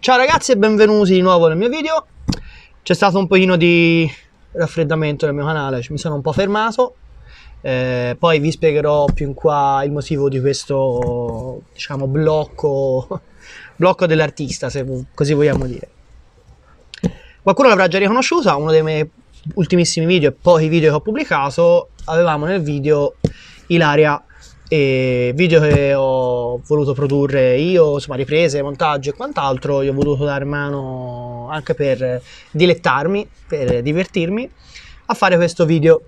Ciao ragazzi e benvenuti di nuovo nel mio video. C'è stato un pochino di raffreddamento nel mio canale, mi sono un po' fermato eh, poi vi spiegherò più in qua il motivo di questo diciamo, blocco, blocco dell'artista, se così vogliamo dire. Qualcuno l'avrà già riconosciuta, uno dei miei ultimissimi video e pochi video che ho pubblicato, avevamo nel video Ilaria e video che ho voluto produrre io, insomma riprese, montaggio e quant'altro, gli ho voluto dare mano anche per dilettarmi, per divertirmi a fare questo video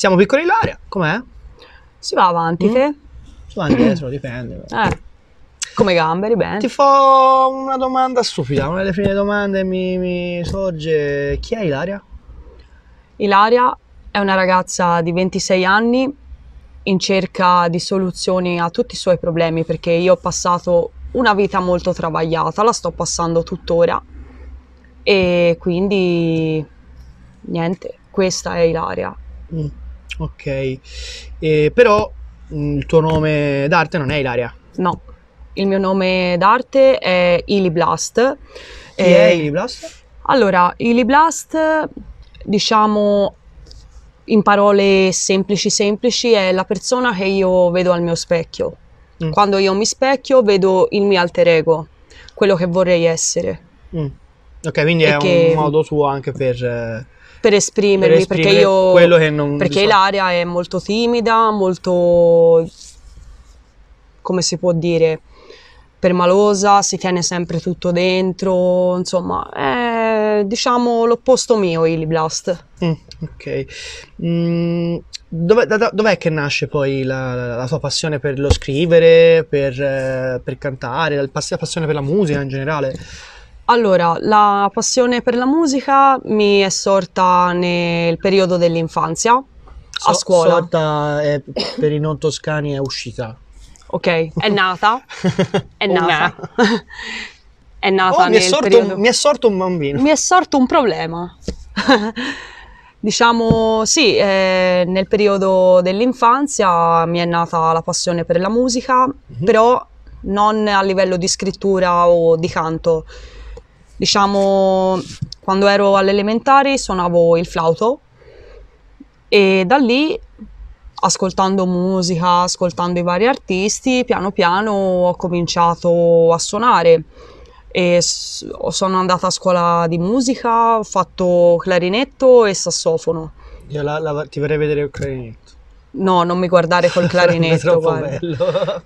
siamo piccoli l'area, com'è? Si va avanti, mm? te? Si va indietro, mm. dipende. Eh. Come gamberi, bene. Ti fa una domanda stupida, una delle prime domande mi, mi sorge. Chi è Ilaria? Ilaria è una ragazza di 26 anni in cerca di soluzioni a tutti i suoi problemi perché io ho passato una vita molto travagliata, la sto passando tuttora e quindi niente, questa è Ilaria. Mm. Ok, eh, però mm, il tuo nome d'arte non è Ilaria? No, il mio nome d'arte è Ili Blast. Chi eh, è Ili Blast? Allora, Ili Blast, diciamo in parole semplici semplici, è la persona che io vedo al mio specchio. Mm. Quando io mi specchio vedo il mio alter ego, quello che vorrei essere. Mm. Ok, quindi e è che... un modo tuo anche per eh, per esprimermi, per perché io... Quello che non perché Ilaria è molto timida, molto... come si può dire? Permalosa, si tiene sempre tutto dentro, insomma, è diciamo l'opposto mio Ili Blast. Mm, ok. Mm, dov'è, da, dov'è che nasce poi la, la, tua passione per lo scrivere, per, eh, per cantare, la, passione per la musica in generale? Allora, la passione per la musica mi è sorta nel periodo dell'infanzia, a scuola. Sorta eh, per i non toscani è uscita. Ok, è nata, è oh, nata. è nata Oh, mi, è nel sorto, periodo... mi è sorto un bambino. Mi è sorto un problema. Diciamo sì, eh, nel periodo dell'infanzia mi è nata la passione per la musica, mhm. però non a livello di scrittura o di canto, Diciamo, quando ero alle elementari suonavo il flauto e da lì, ascoltando musica, ascoltando i vari artisti, piano piano ho cominciato a suonare. E sono andata a scuola di musica, ho fatto clarinetto e sassofono. Io la, la, ti vorrei vedere il clarinetto. No, non mi guardare col clarinetto. è troppo bello.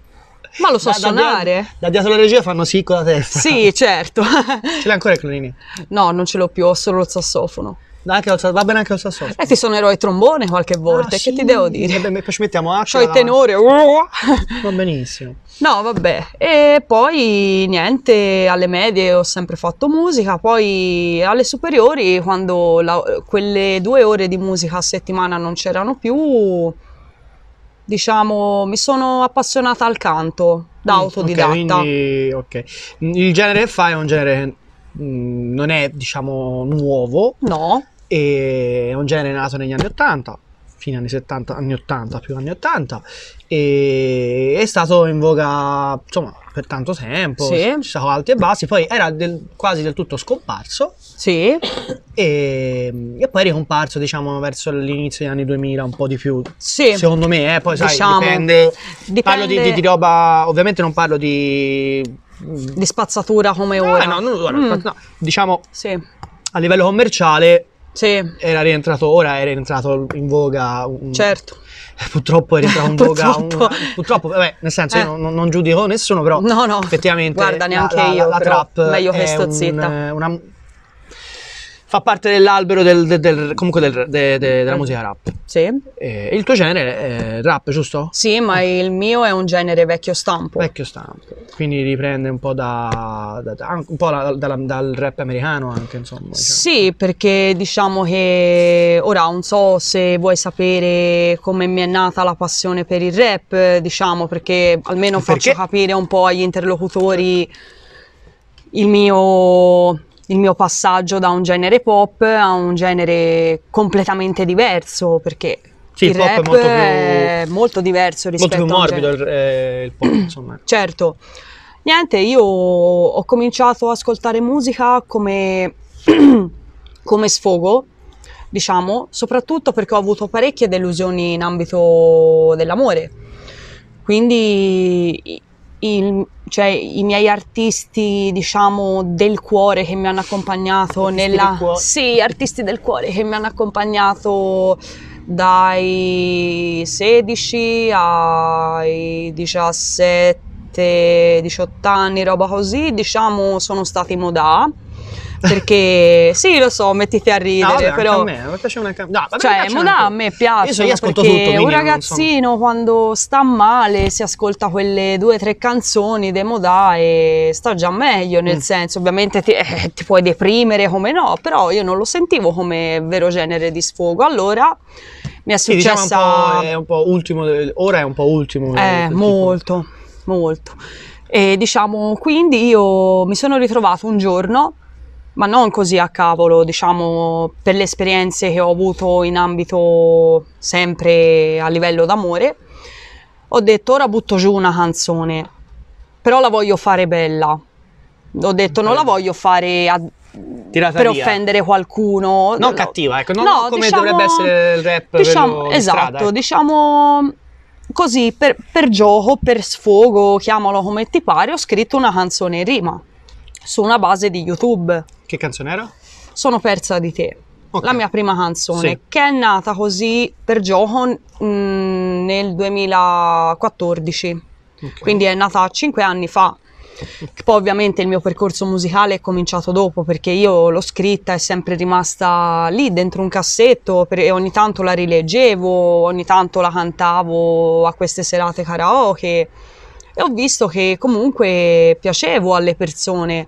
Ma lo so da, suonare. Da, da dietro la regia fanno sì con la testa. Sì, certo. ce l'hai ancora il clarinetto? No, non ce l'ho più, ho solo il sassofono. Anche, va bene anche il sassofono. E eh ti sono il trombone qualche ah, volta, ah, sì. che ti devo dire? Vabbè, poi ci mettiamo acqua. Ho il tenore. Uh. va benissimo. No, vabbè. E poi niente, alle medie ho sempre fatto musica, poi alle superiori, quando la, quelle due ore di musica a settimana non c'erano più, diciamo, mi sono appassionata al canto da mm, autodidatta. Okay, quindi, okay. Il genere che fai è un genere mm, non è, diciamo, nuovo. No. È un genere nato negli anni Ottanta fine anni 70, anni 80, più anni 80, e è stato in voga insomma per tanto tempo, sì. ci sono alti e bassi, poi era del, quasi del tutto scomparso, sì. e, e poi è ricomparso diciamo verso l'inizio degli anni 2000 un po' di più, sì. secondo me, eh, poi sai, diciamo, dipende, dipende, parlo di, di, di roba, ovviamente non parlo di di spazzatura come no, ora. No, no, mm. no, diciamo sì. a livello commerciale sì. Era rientrato ora, era rientrato in voga. Un... Certo. Eh, purtroppo è rientrato in voga. purtroppo, una... purtroppo vabbè, nel senso, eh. non, non, giudico nessuno, però. No, no. Effettivamente. Guarda, neanche la, io. La, la trap. Meglio che sto un, zitta. Una, fa parte dell'albero del, del, del, comunque del, de, de, della musica rap. Sì. E il tuo genere è rap, giusto? Sì, ma il mio è un genere vecchio stampo. Vecchio stampo. Quindi riprende un po', da, da, un po da, dal rap americano anche, insomma. Diciamo. Sì, perché diciamo che ora non so se vuoi sapere come mi è nata la passione per il rap, diciamo, perché almeno perché? faccio capire un po' agli interlocutori il mio il mio passaggio da un genere pop a un genere completamente diverso, perché sì, il, pop è molto, più, è molto diverso rispetto molto più morbido il, il pop, insomma. Certo. Niente, io ho cominciato ad ascoltare musica come, come sfogo, diciamo, soprattutto perché ho avuto parecchie delusioni in ambito dell'amore. Quindi il, cioè, i miei artisti, diciamo, del cuore che mi hanno accompagnato artisti nella... Sì, artisti del cuore che mi hanno accompagnato dai 16 ai 17, 18 anni, roba così, diciamo, sono stati Modà perché sì, lo so, mettiti a ridere, no, vabbè, però. A me, a piace una cam- no, vabbè, cioè, piace una... a me piace. Io so, io ascolto perché tutto, un ragazzino sono... quando sta male si ascolta quelle due o tre canzoni de moda e sta già meglio, nel mm. senso, ovviamente ti, eh, ti puoi deprimere come no, però io non lo sentivo come vero genere di sfogo. Allora mi è successa sì, diciamo è un po', ultimo ora è un po' ultimo eh, eh molto molto e diciamo quindi io mi sono ritrovato un giorno ma non così a cavolo, diciamo per le esperienze che ho avuto in ambito sempre a livello d'amore, ho detto ora butto giù una canzone, però la voglio fare bella. Ho detto non la voglio fare a, per via. offendere qualcuno. Non cattiva, ecco, non no, come diciamo, dovrebbe essere il rap. Diciamo, esatto, strada, ecco. diciamo così per, per gioco, per sfogo, chiamalo come ti pare, ho scritto una canzone in rima su una base di YouTube. Che canzone era? Sono persa di te. Okay. La mia prima canzone, sì. che è nata così per gioco mh, mm, nel 2014, okay. quindi è nata cinque anni fa. Poi ovviamente il mio percorso musicale è cominciato dopo perché io l'ho scritta, è sempre rimasta lì dentro un cassetto per, e ogni tanto la rileggevo, ogni tanto la cantavo a queste serate karaoke e ho visto che comunque piacevo alle persone.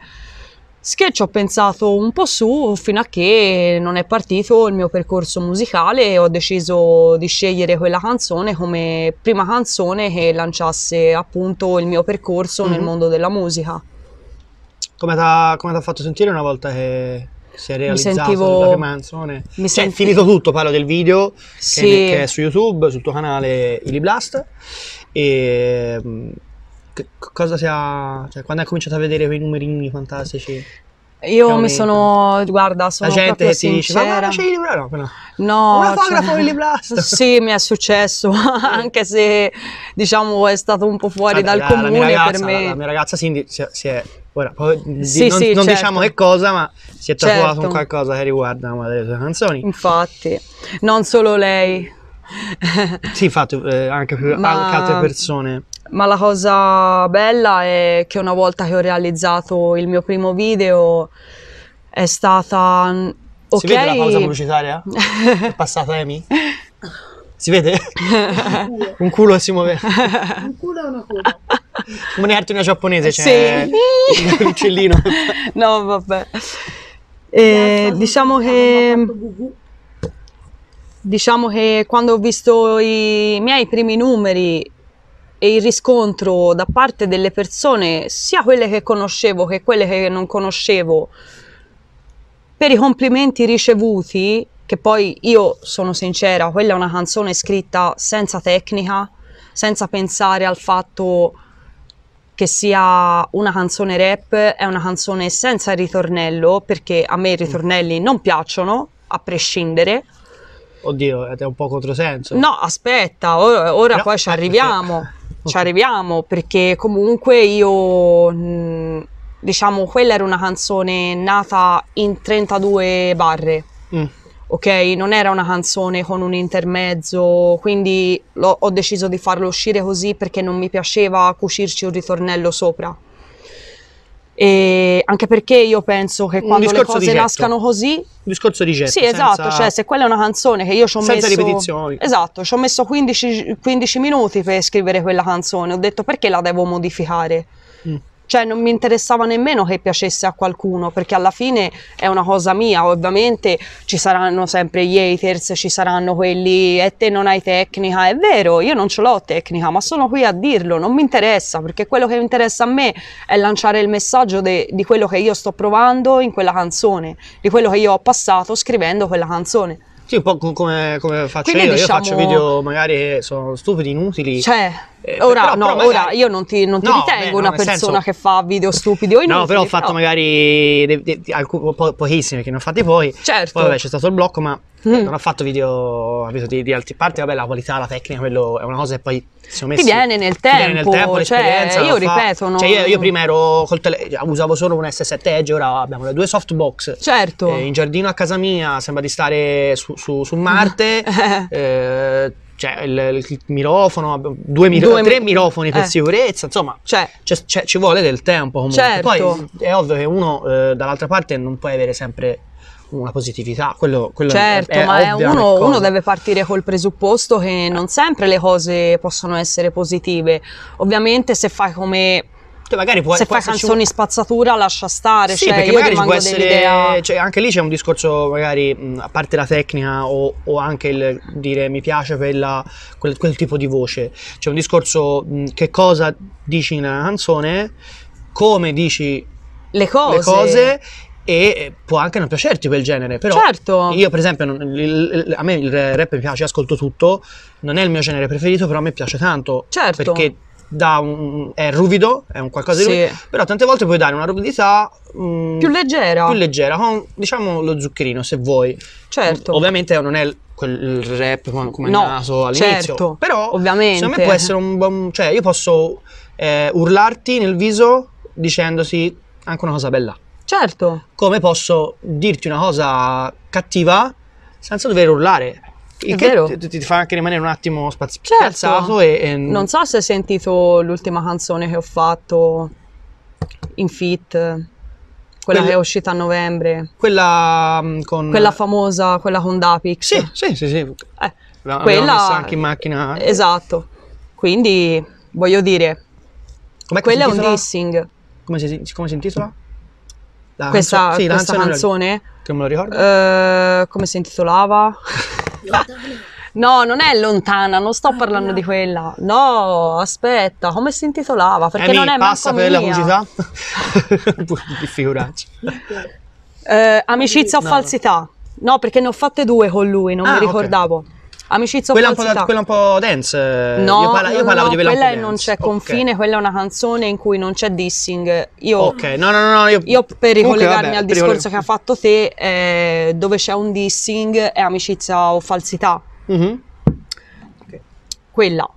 Sketch ho pensato un po' su fino a che non è partito il mio percorso musicale e ho deciso di scegliere quella canzone come prima canzone che lanciasse appunto il mio percorso mm-hmm. nel mhm. mondo della musica. Come ti ha fatto sentire una volta che si è realizzato mi sentivo, la prima canzone. Mi cioè, senti... finito tutto, parlo del video sì. che, che, è su YouTube, sul tuo canale Ili Blast. E mm, che cosa sia... Cioè, quando hai cominciato a vedere quei numerini fantastici? Io mi sono, guarda, sono La gente che ti dice, ma guarda c'è il libro, no, però. No, un cioè, Sì, mi è successo, anche se, diciamo, è stato un po' fuori allora, dal la, comune la ragazza, per me. La, la mia ragazza si, si, si è, ora, poi, sì, non, sì, non certo. diciamo che cosa, ma si è trovato certo. un qualcosa che riguarda una delle sue canzoni. Infatti, non solo lei. sì, infatti, eh, anche, ma... anche altre persone ma la cosa bella è che una volta che ho realizzato il mio primo video è stata... Okay. Si vede la pausa pubblicitaria? è passata Amy? Si vede? un culo si muove. un culo è una coda. Come nelle una giapponese, c'è cioè sì. l'uccellino. no, vabbè. Eh, diciamo che... Diciamo che quando ho visto i miei primi numeri e il riscontro da parte delle persone, sia quelle che conoscevo che quelle che non conoscevo, per i complimenti ricevuti, che poi io sono sincera, quella è una canzone scritta senza tecnica, senza pensare al fatto che sia una canzone rap, è una canzone senza ritornello, perché a me i mm. ritornelli non piacciono, a prescindere. Oddio, è un po' controsenso. No, aspetta, or- ora no, poi ci arriviamo ci arriviamo perché comunque io mm, diciamo quella era una canzone nata in 32 barre. Mm. Ok, non era una canzone con un intermezzo, quindi ho deciso di farlo uscire così perché non mi piaceva cucirci un ritornello sopra. E anche perché io penso che quando le cose nascano così. Un discorso di getto. Sì, esatto, senza... esatto. Cioè, se quella è una canzone che io ci ho senza messo. Senza ripetizioni. Esatto, ci ho messo 15, 15, minuti per scrivere quella canzone. Ho detto perché la devo modificare. Mm cioè non mi interessava nemmeno che piacesse a qualcuno perché alla fine è una cosa mia ovviamente ci saranno sempre gli haters ci saranno quelli e eh, te non hai tecnica è vero io non ce l'ho tecnica ma sono qui a dirlo non mi interessa perché quello che interessa a me è lanciare il messaggio de, di quello che io sto provando in quella canzone di quello che io ho passato scrivendo quella canzone sì, un po' come, come faccio Quindi, io, diciamo, io faccio diciamo video magari che eh, sono stupidi, inutili. Cioè, eh, ora, però, no, però magari... ora io non ti, non ti no, ritengo beh, una persona senso... che fa video stupidi o inutili. No, però ho fatto però... magari de, de, de, alcun, po, pochissimi che ne ho fatti voi. Certo. Poi vabbè c'è stato il blocco, ma mm. non ho fatto video capito, di, di altre parti. Vabbè, la qualità, la tecnica, quello è una cosa che poi siamo messi. Ti viene nel tempo. Viene nel tempo cioè, io ripeto, no, cioè, io, io, prima ero col tele... usavo solo un S7 Edge, ora abbiamo le due softbox. Certo. Eh, in giardino a casa mia sembra di stare su, su, su Marte. eh, cioè il, il microfono, due micro, due, tre microfoni eh. per sicurezza, insomma, cioè, c- c- ci vuole del tempo comunque. Certo. Poi è ovvio che uno eh, dall'altra parte non puoi avere sempre una positività, quello, quello certo, è, è ma è uno, uno, deve partire col presupposto che non sempre le cose possono essere positive. Ovviamente se fai come cioè magari può, se può fai canzoni un... spazzatura lascia stare. Sì, cioè, perché magari può essere... Cioè, anche lì c'è un discorso, magari, mh, a parte la tecnica o, o, anche il dire mi piace quella, quel, quel, tipo di voce. C'è un discorso mh, che cosa dici in una canzone, come dici le cose, le cose e può anche non piacerti quel genere, però certo. io per esempio non, il, il, a me il rap mi piace, ascolto tutto, non è il mio genere preferito, però a me piace tanto, certo. perché dà un, è ruvido, è un qualcosa sì. di ruvido, però tante volte puoi dare una ruvidità mh, mm, più leggera, più leggera, con diciamo lo zuccherino se vuoi. Certo. Ovviamente non è quel rap come no, naso all'inizio, certo, però ovviamente. secondo me può essere un buon, cioè io posso eh, urlarti nel viso dicendosi anche una cosa bella. Certo. Come posso dirti una cosa cattiva senza dover urlare il è che vero. Ti, ti, fa anche rimanere un attimo spazio certo. E, e... Non so se hai sentito l'ultima canzone che ho fatto in fit, quella, quella... che è uscita a novembre. Quella mm, con... Quella famosa, quella con Dapix. Sì, sì, sì. sì. Eh, L'avevamo quella... anche in macchina. Esatto. Quindi, voglio dire, Com'è quella è un dissing. Come si, come si intitola? La questa, canzo- sì, questa canzone, canzone? Che me lo ricordo. Uh, come si intitolava? No, non è lontana, non sto ah, parlando di quella. No, aspetta, come si intitolava? Perché Amy, non è passa per mia. la curiosità. di figuraccia. Eh, amicizia o no. falsità? No, perché ne ho fatte due con lui, non ah, mi ricordavo. Okay. Amicizia quella un, da, quella un po' dance. Eh, no, io, parla, io parlavo no, di quella, quella non c'è confine, okay. quella è una canzone in cui non c'è dissing. Io, ok, no, no, no. Io, io per ricollegarmi okay, al discorso ricol- che ha fatto te, eh, dove c'è un dissing è amicizia o falsità. Mm-hmm. Okay. Quella.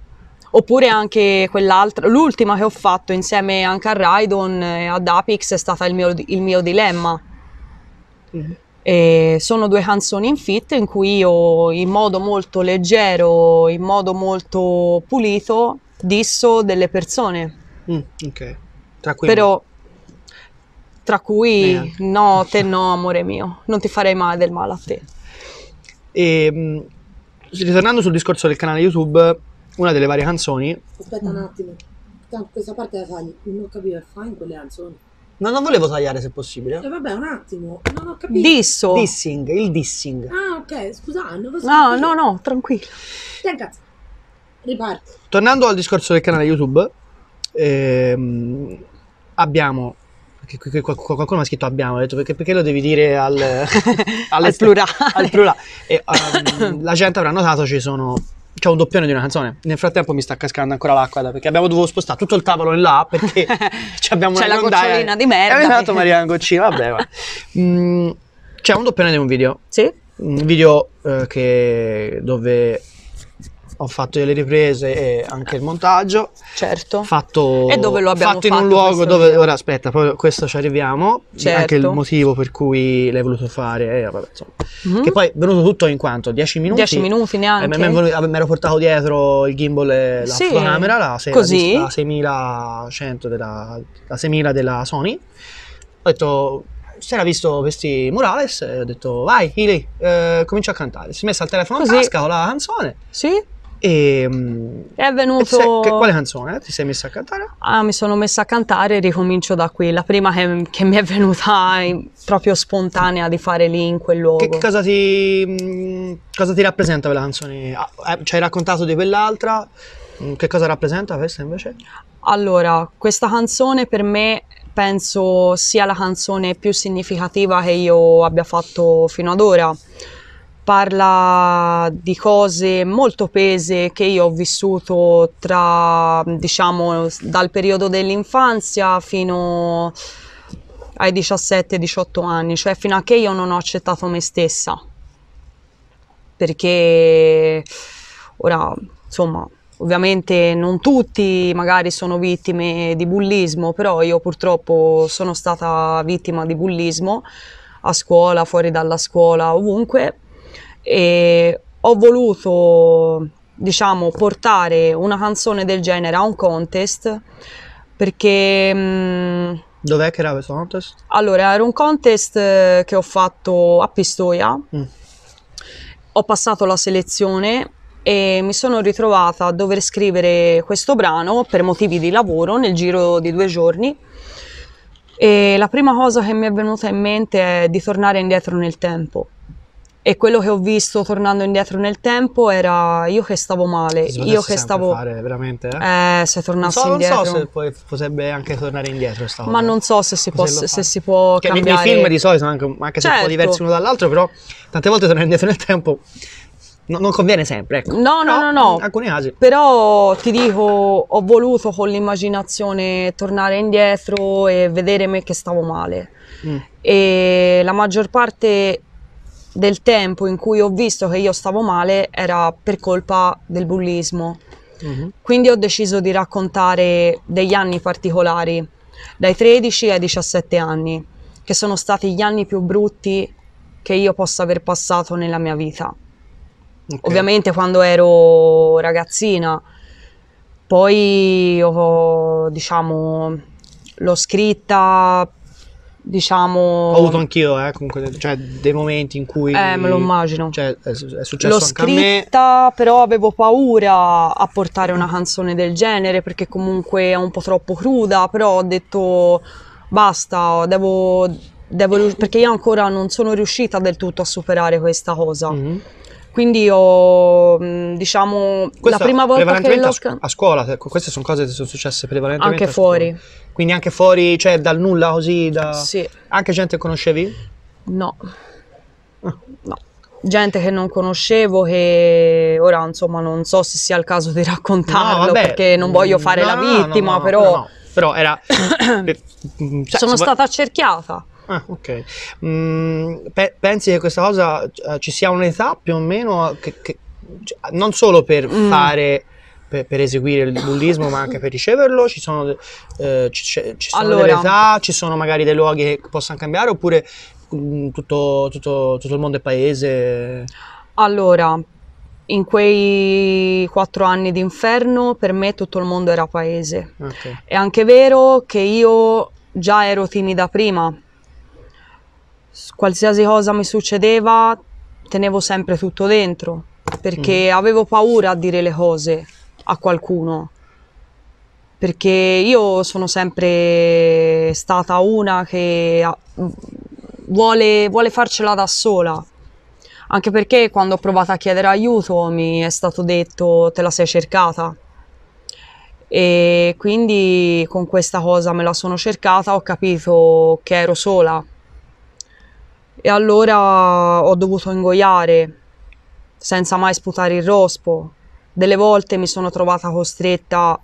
Oppure anche quell'altra, l'ultima che ho fatto insieme anche a Raidon e ad Apix è stata il mio, il mio dilemma. Mm-hmm e sono due canzoni in fit in cui io in modo molto leggero, in modo molto pulito, disso delle persone. Mm, ok. Tra cui Però tra cui eh. no, te no, amore mio, non ti farei mai del male a te. E, mm, ritornando sul discorso del canale YouTube, una delle varie canzoni. Aspetta un attimo, questa parte la tagli, non ho capito, fai in quelle canzoni. No, non volevo tagliare se possibile. Eh, vabbè, un attimo, non ho capito. Disso. Dissing, il dissing. Ah, ok, scusa, ah, non lo so. No, no, no, tranquillo. Ten cazzo. Riparti. Tornando al discorso del canale YouTube, ehm, abbiamo qualcuno ha scritto abbiamo, ha detto perché, perché lo devi dire al, al plurale. Al plurale. E, um, la gente avrà notato ci sono c'è un doppione di una canzone. Nel frattempo mi sta cascando ancora l'acqua perché abbiamo dovuto spostare tutto il tavolo in là perché c'è una la grondaia. gocciolina di merda. È eh, arrivato esatto, Maria Angocci, vabbè. Va. Mm, c'è un doppione di un video. Sì. Un video eh, che, dove ho fatto le riprese e anche il montaggio. Certo. Fatto, e dove lo abbiamo fatto? in un fatto luogo dove... Video. Ora aspetta, poi questo ci arriviamo. Certo. Anche il certo. motivo per cui l'hai voluto fare. Eh, vabbè, mm-hmm. Che poi è venuto tutto in quanto? 10 minuti? 10 minuti eh, neanche. Eh, mi ero portato dietro il gimbal e la sì. fotocamera, la, la, la 6100 della, la 6000 della Sony. Ho detto si era visto questi murales ho detto vai Hili eh, comincio a cantare si è messa al telefono Così. in tasca con la canzone sì e, ehm, è venuto. E se, che, quale canzone eh? ti sei messa a cantare? Ah, mi sono messa a cantare e ricomincio da qui. La prima che, che mi è venuta in, proprio spontanea di fare lì in quel luogo. Che, che cosa, ti, mm, cosa ti rappresenta quella canzone? Ah, eh, ci hai raccontato di quell'altra? Mm, che cosa rappresenta questa invece? Allora, questa canzone per me penso sia la canzone più significativa che io abbia fatto fino ad ora parla di cose molto pese che io ho vissuto tra, diciamo, dal periodo dell'infanzia fino ai 17-18 anni, cioè fino a che io non ho accettato me stessa. Perché ora, insomma, ovviamente non tutti magari sono vittime di bullismo, però io purtroppo sono stata vittima di bullismo a scuola, fuori dalla scuola, ovunque e ho voluto diciamo portare una canzone del genere a un contest perché mm, dov'è che era questo contest? Allora era un contest che ho fatto a Pistoia mm. ho passato la selezione e mi sono ritrovata a dover scrivere questo brano per motivi di lavoro nel giro di due giorni e la prima cosa che mi è venuta in mente è di tornare indietro nel tempo e quello che ho visto tornando indietro nel tempo era io che stavo male, io che stavo... Fare, veramente, eh? eh se tornassi non so, indietro... Non so se poi potrebbe anche tornare indietro sta Ma non so se si, può, se, se si può che cioè, cambiare... Nei film di solito, anche, anche certo. se un po' certo. diversi uno dall'altro, però tante volte tornare indietro nel tempo No, non conviene sempre, ecco. No, no, no, no. In alcuni casi. Però ti dico, ho voluto con l'immaginazione tornare indietro e vedere me che stavo male. Mm. E la maggior parte del tempo in cui ho visto che io stavo male era per colpa del bullismo. Uh-huh. Quindi ho deciso di raccontare degli anni particolari, dai 13 ai 17 anni, che sono stati gli anni più brutti che io possa aver passato nella mia vita. Okay. Ovviamente quando ero ragazzina, poi ho, diciamo, l'ho scritta diciamo... Ho avuto anch'io, eh, comunque, cioè, dei momenti in cui... Eh, me lo immagino. Cioè, è, è successo L'ho scritta, me... però avevo paura a portare una canzone del genere, perché comunque è un po' troppo cruda, però ho detto, basta, devo... devo perché io ancora non sono riuscita del tutto a superare questa cosa. Mm-hmm. Quindi ho, mm, diciamo, Questa la prima volta che l'ho... a scuola, ecco, queste sono cose che sono successe prevalentemente Anche fuori. Quindi anche fuori, cioè dal nulla così, da... Sì. Anche gente che conoscevi? No. Ah. No. Gente che non conoscevo, che ora insomma non so se sia il caso di raccontarlo no, perché non voglio fare no, la vittima, no, però... però era... Mm, cioè, sono stata accerchiata. Ah, ok. Mm, pe- pensi che questa cosa eh, ci sia un'età più o meno, che, che, cioè, non solo per mm. fare per, per, eseguire il bullismo, ma anche per riceverlo? Ci sono, eh, ci, ci sono allora, delle età, ci sono magari dei luoghi che possano cambiare, oppure mm, tutto, tutto, tutto, il mondo è paese? Allora, in quei quattro anni d'inferno per me tutto il mondo era paese. Okay. È anche vero che io già ero timida prima, qualsiasi cosa mi succedeva tenevo sempre tutto dentro perché mm. avevo paura a dire le cose a qualcuno perché io sono sempre stata una che vuole, vuole, farcela da sola. Anche perché quando ho provato a chiedere aiuto mi è stato detto te la sei cercata. E quindi con questa cosa me la sono cercata, ho capito che ero sola, e allora ho dovuto ingoiare senza mai sputare il rospo. Delle volte mi sono trovata costretta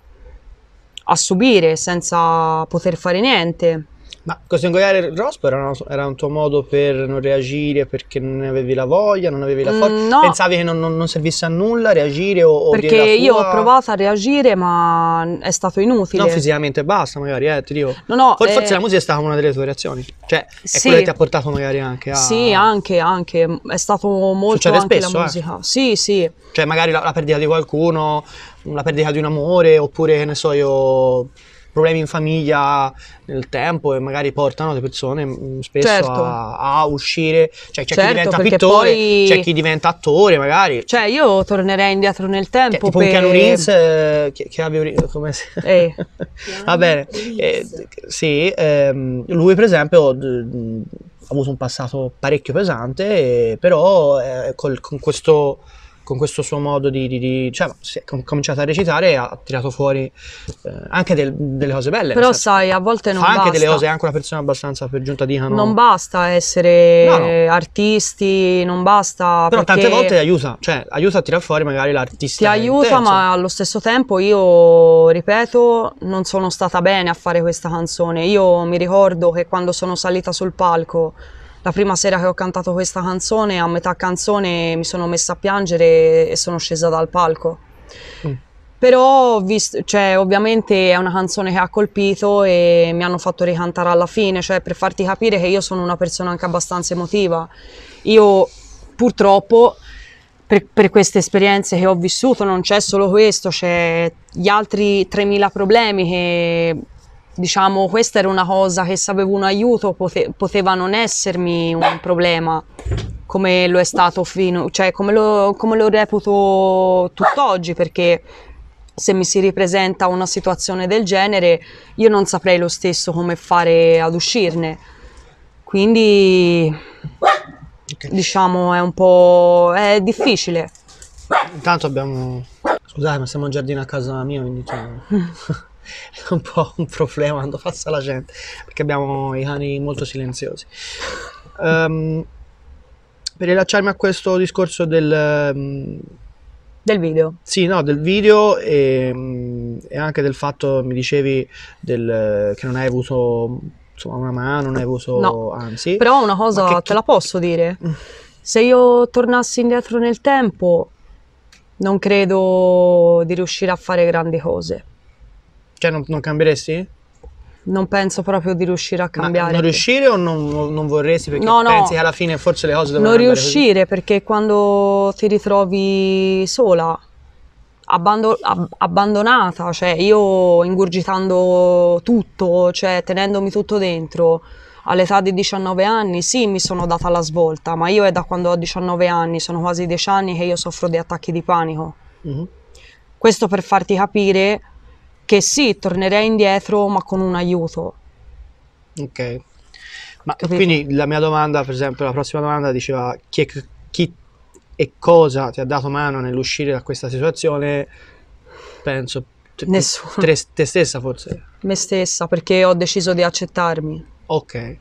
a subire senza poter fare niente. Ma costringolare il rospo era, una, era, un tuo modo per non reagire perché non avevi la voglia, non avevi la forza? Mm, no. Pensavi che non, non, non, servisse a nulla reagire o, o Perché io ho provato a reagire ma è stato inutile. Non fisicamente basta magari, eh, ti dico. No, no, For, eh... Forse la musica è stata una delle tue reazioni, cioè è sì. quella che ti ha portato magari anche a... Sì, anche, anche, è stato molto Succede anche spesso, la eh. musica. Eh. Sì, sì. Cioè magari la, la perdita di qualcuno, la perdita di un amore oppure, ne so io problemi in famiglia nel tempo e magari portano le persone mm, spesso certo. a, a, uscire, cioè c'è certo, chi diventa pittore, poi... c'è chi diventa attore magari. Cioè io tornerei indietro nel cioè, tempo. tipo per... un Keanu Reeves, eh, che, che abbia... Come si... Eh. Va bene, eh, sì, ehm, lui per esempio... D- ha avuto un passato parecchio pesante, eh, però eh, col, con questo con questo suo modo di... di, di cioè, si è cominciato a recitare e ha tirato fuori eh, anche del, delle cose belle. Però sai, a volte non fa basta. anche delle cose, è anche una persona abbastanza per giunta di Non basta essere no, no. artisti, non basta... Però tante volte aiuta, cioè aiuta a tirare fuori magari l'artista. Ti aiuta, ma allo stesso tempo io, ripeto, non sono stata bene a fare questa canzone. Io mi ricordo che quando sono salita sul palco... La prima sera che ho cantato questa canzone, a metà canzone mi sono messa a piangere e sono scesa dal palco. Mm. Però, visto, cioè, ovviamente è una canzone che ha colpito e mi hanno fatto ricantare alla fine, cioè per farti capire che io sono una persona anche abbastanza emotiva. Io purtroppo per, per, queste esperienze che ho vissuto non c'è solo questo, c'è gli altri 3.000 problemi che diciamo, questa era una cosa che se avevo un aiuto, pote- poteva non essermi un problema come lo è stato fino, cioè come lo, come lo reputo tutt'oggi, perché se mi si ripresenta una situazione del genere, io non saprei lo stesso come fare ad uscirne. Quindi okay. diciamo è un po' è difficile. Intanto abbiamo scusate, ma siamo in giardino a casa mia, quindi cioè... è un po' un problema quando passa la gente, perché abbiamo i cani molto silenziosi. Um, per rilacciarmi a questo discorso del... Ehm, del video. Sì, no, del video e, mm, e, anche del fatto, mi dicevi, del, che non hai avuto insomma, una mano, non hai avuto no. anzi. Però una cosa te la posso dire. Mm. Se io tornassi indietro nel tempo, non credo di riuscire a fare grandi cose. Cioè non, non cambieresti? Non penso proprio di riuscire a cambiare. Ma non riuscire o non, non vorresti perché no, no. pensi che alla fine forse le cose devono Non riuscire perché quando ti ritrovi sola, abbando- ab- abbandonata, cioè io ingurgitando tutto, cioè tenendomi tutto dentro, all'età di 19 anni sì mi sono data la svolta, ma io è da quando ho 19 anni, sono quasi 10 anni che io soffro di attacchi di panico. Mm-hmm. Questo per farti capire che sì, tornerei indietro ma con un aiuto. Ok. Ma Capito? quindi la mia domanda, per esempio, la prossima domanda diceva chi, è, chi e cosa ti ha dato mano nell'uscire da questa situazione? Penso Nessuno. Te, te, stessa forse? Me stessa, perché ho deciso di accettarmi. Ok.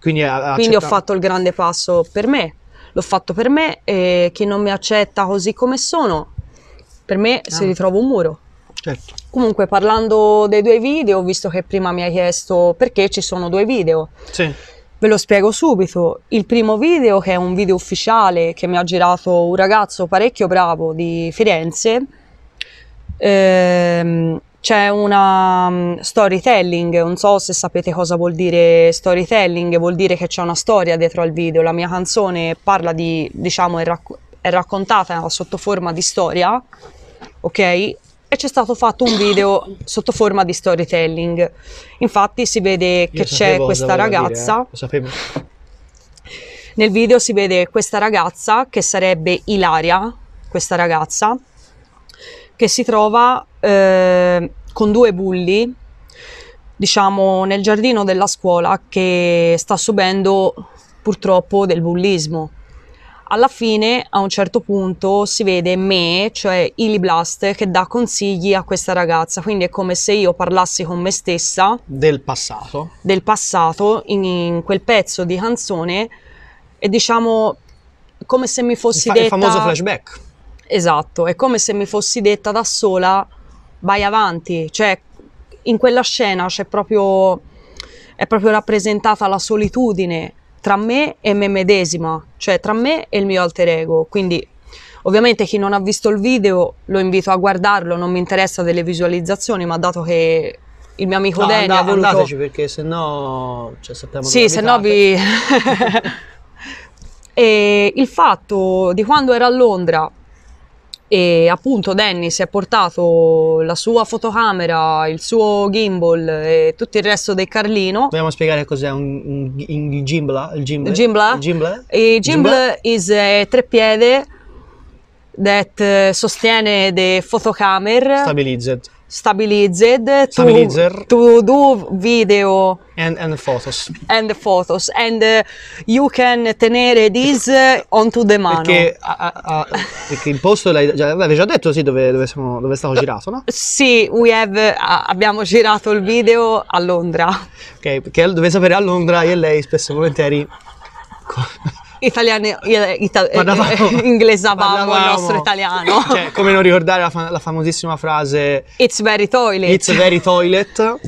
Quindi, accetta... Quindi ho fatto il grande passo per me. L'ho fatto per me e chi non mi accetta così come sono, per me ah. si ritrova un muro. Certo. Comunque parlando dei due video, visto che prima mi hai chiesto perché ci sono due video. Sì. Ve lo spiego subito. Il primo video, che è un video ufficiale che mi ha girato un ragazzo parecchio bravo di Firenze, ehm, c'è una mm, storytelling, non so se sapete cosa vuol dire storytelling, vuol dire che c'è una storia dietro al video, la mia canzone parla di, diciamo, è, racc- è raccontata sotto forma di storia, ok? e c'è stato fatto un video sotto forma di storytelling. Infatti si vede che c'è questa ragazza. Dire, eh? Nel video si vede questa ragazza che sarebbe Ilaria, questa ragazza che si trova eh, con due bulli, diciamo, nel giardino della scuola che sta subendo purtroppo del bullismo alla fine a un certo punto si vede me, cioè Illy Blast, che dà consigli a questa ragazza, quindi è come se io parlassi con me stessa del passato, del passato in, in quel pezzo di canzone e diciamo come se mi fossi il fa- detta il famoso flashback. Esatto, è come se mi fossi detta da sola vai avanti, cioè in quella scena c'è proprio è proprio rappresentata la solitudine tra me e me medesima, cioè tra me e il mio alter ego. Quindi ovviamente chi non ha visto il video lo invito a guardarlo, non mi interessa delle visualizzazioni, ma dato che il mio amico no, Dani and- ha voluto... andateci perché sennò cioè, sappiamo Sì, sennò vi... e il fatto di quando era a Londra e appunto Danny si è portato la sua fotocamera, il suo gimbal e tutto il resto del Carlino. Dobbiamo spiegare cos'è un, un, un gimbla? Il gimbal? gimbla. Il gimbla? Il gimbla is a eh, tre that eh, sostiene the photocamera. Stabilizzed stabilized Stabilizer. to, do video and, and photos and the photos and uh, you can tenere this uh, onto the mano perché, a, a, perché il posto l'hai già, già detto sì dove, dove, siamo, dove è stato uh, girato no? sì have, uh, abbiamo girato il video a Londra ok perché deve sapere a Londra io e lei spesso e volentieri italiane, ita, eh, parlavamo, inglesavamo il nostro italiano. Cioè, come non ricordare la, fa- la famosissima frase It's very toilet. It's very toilet.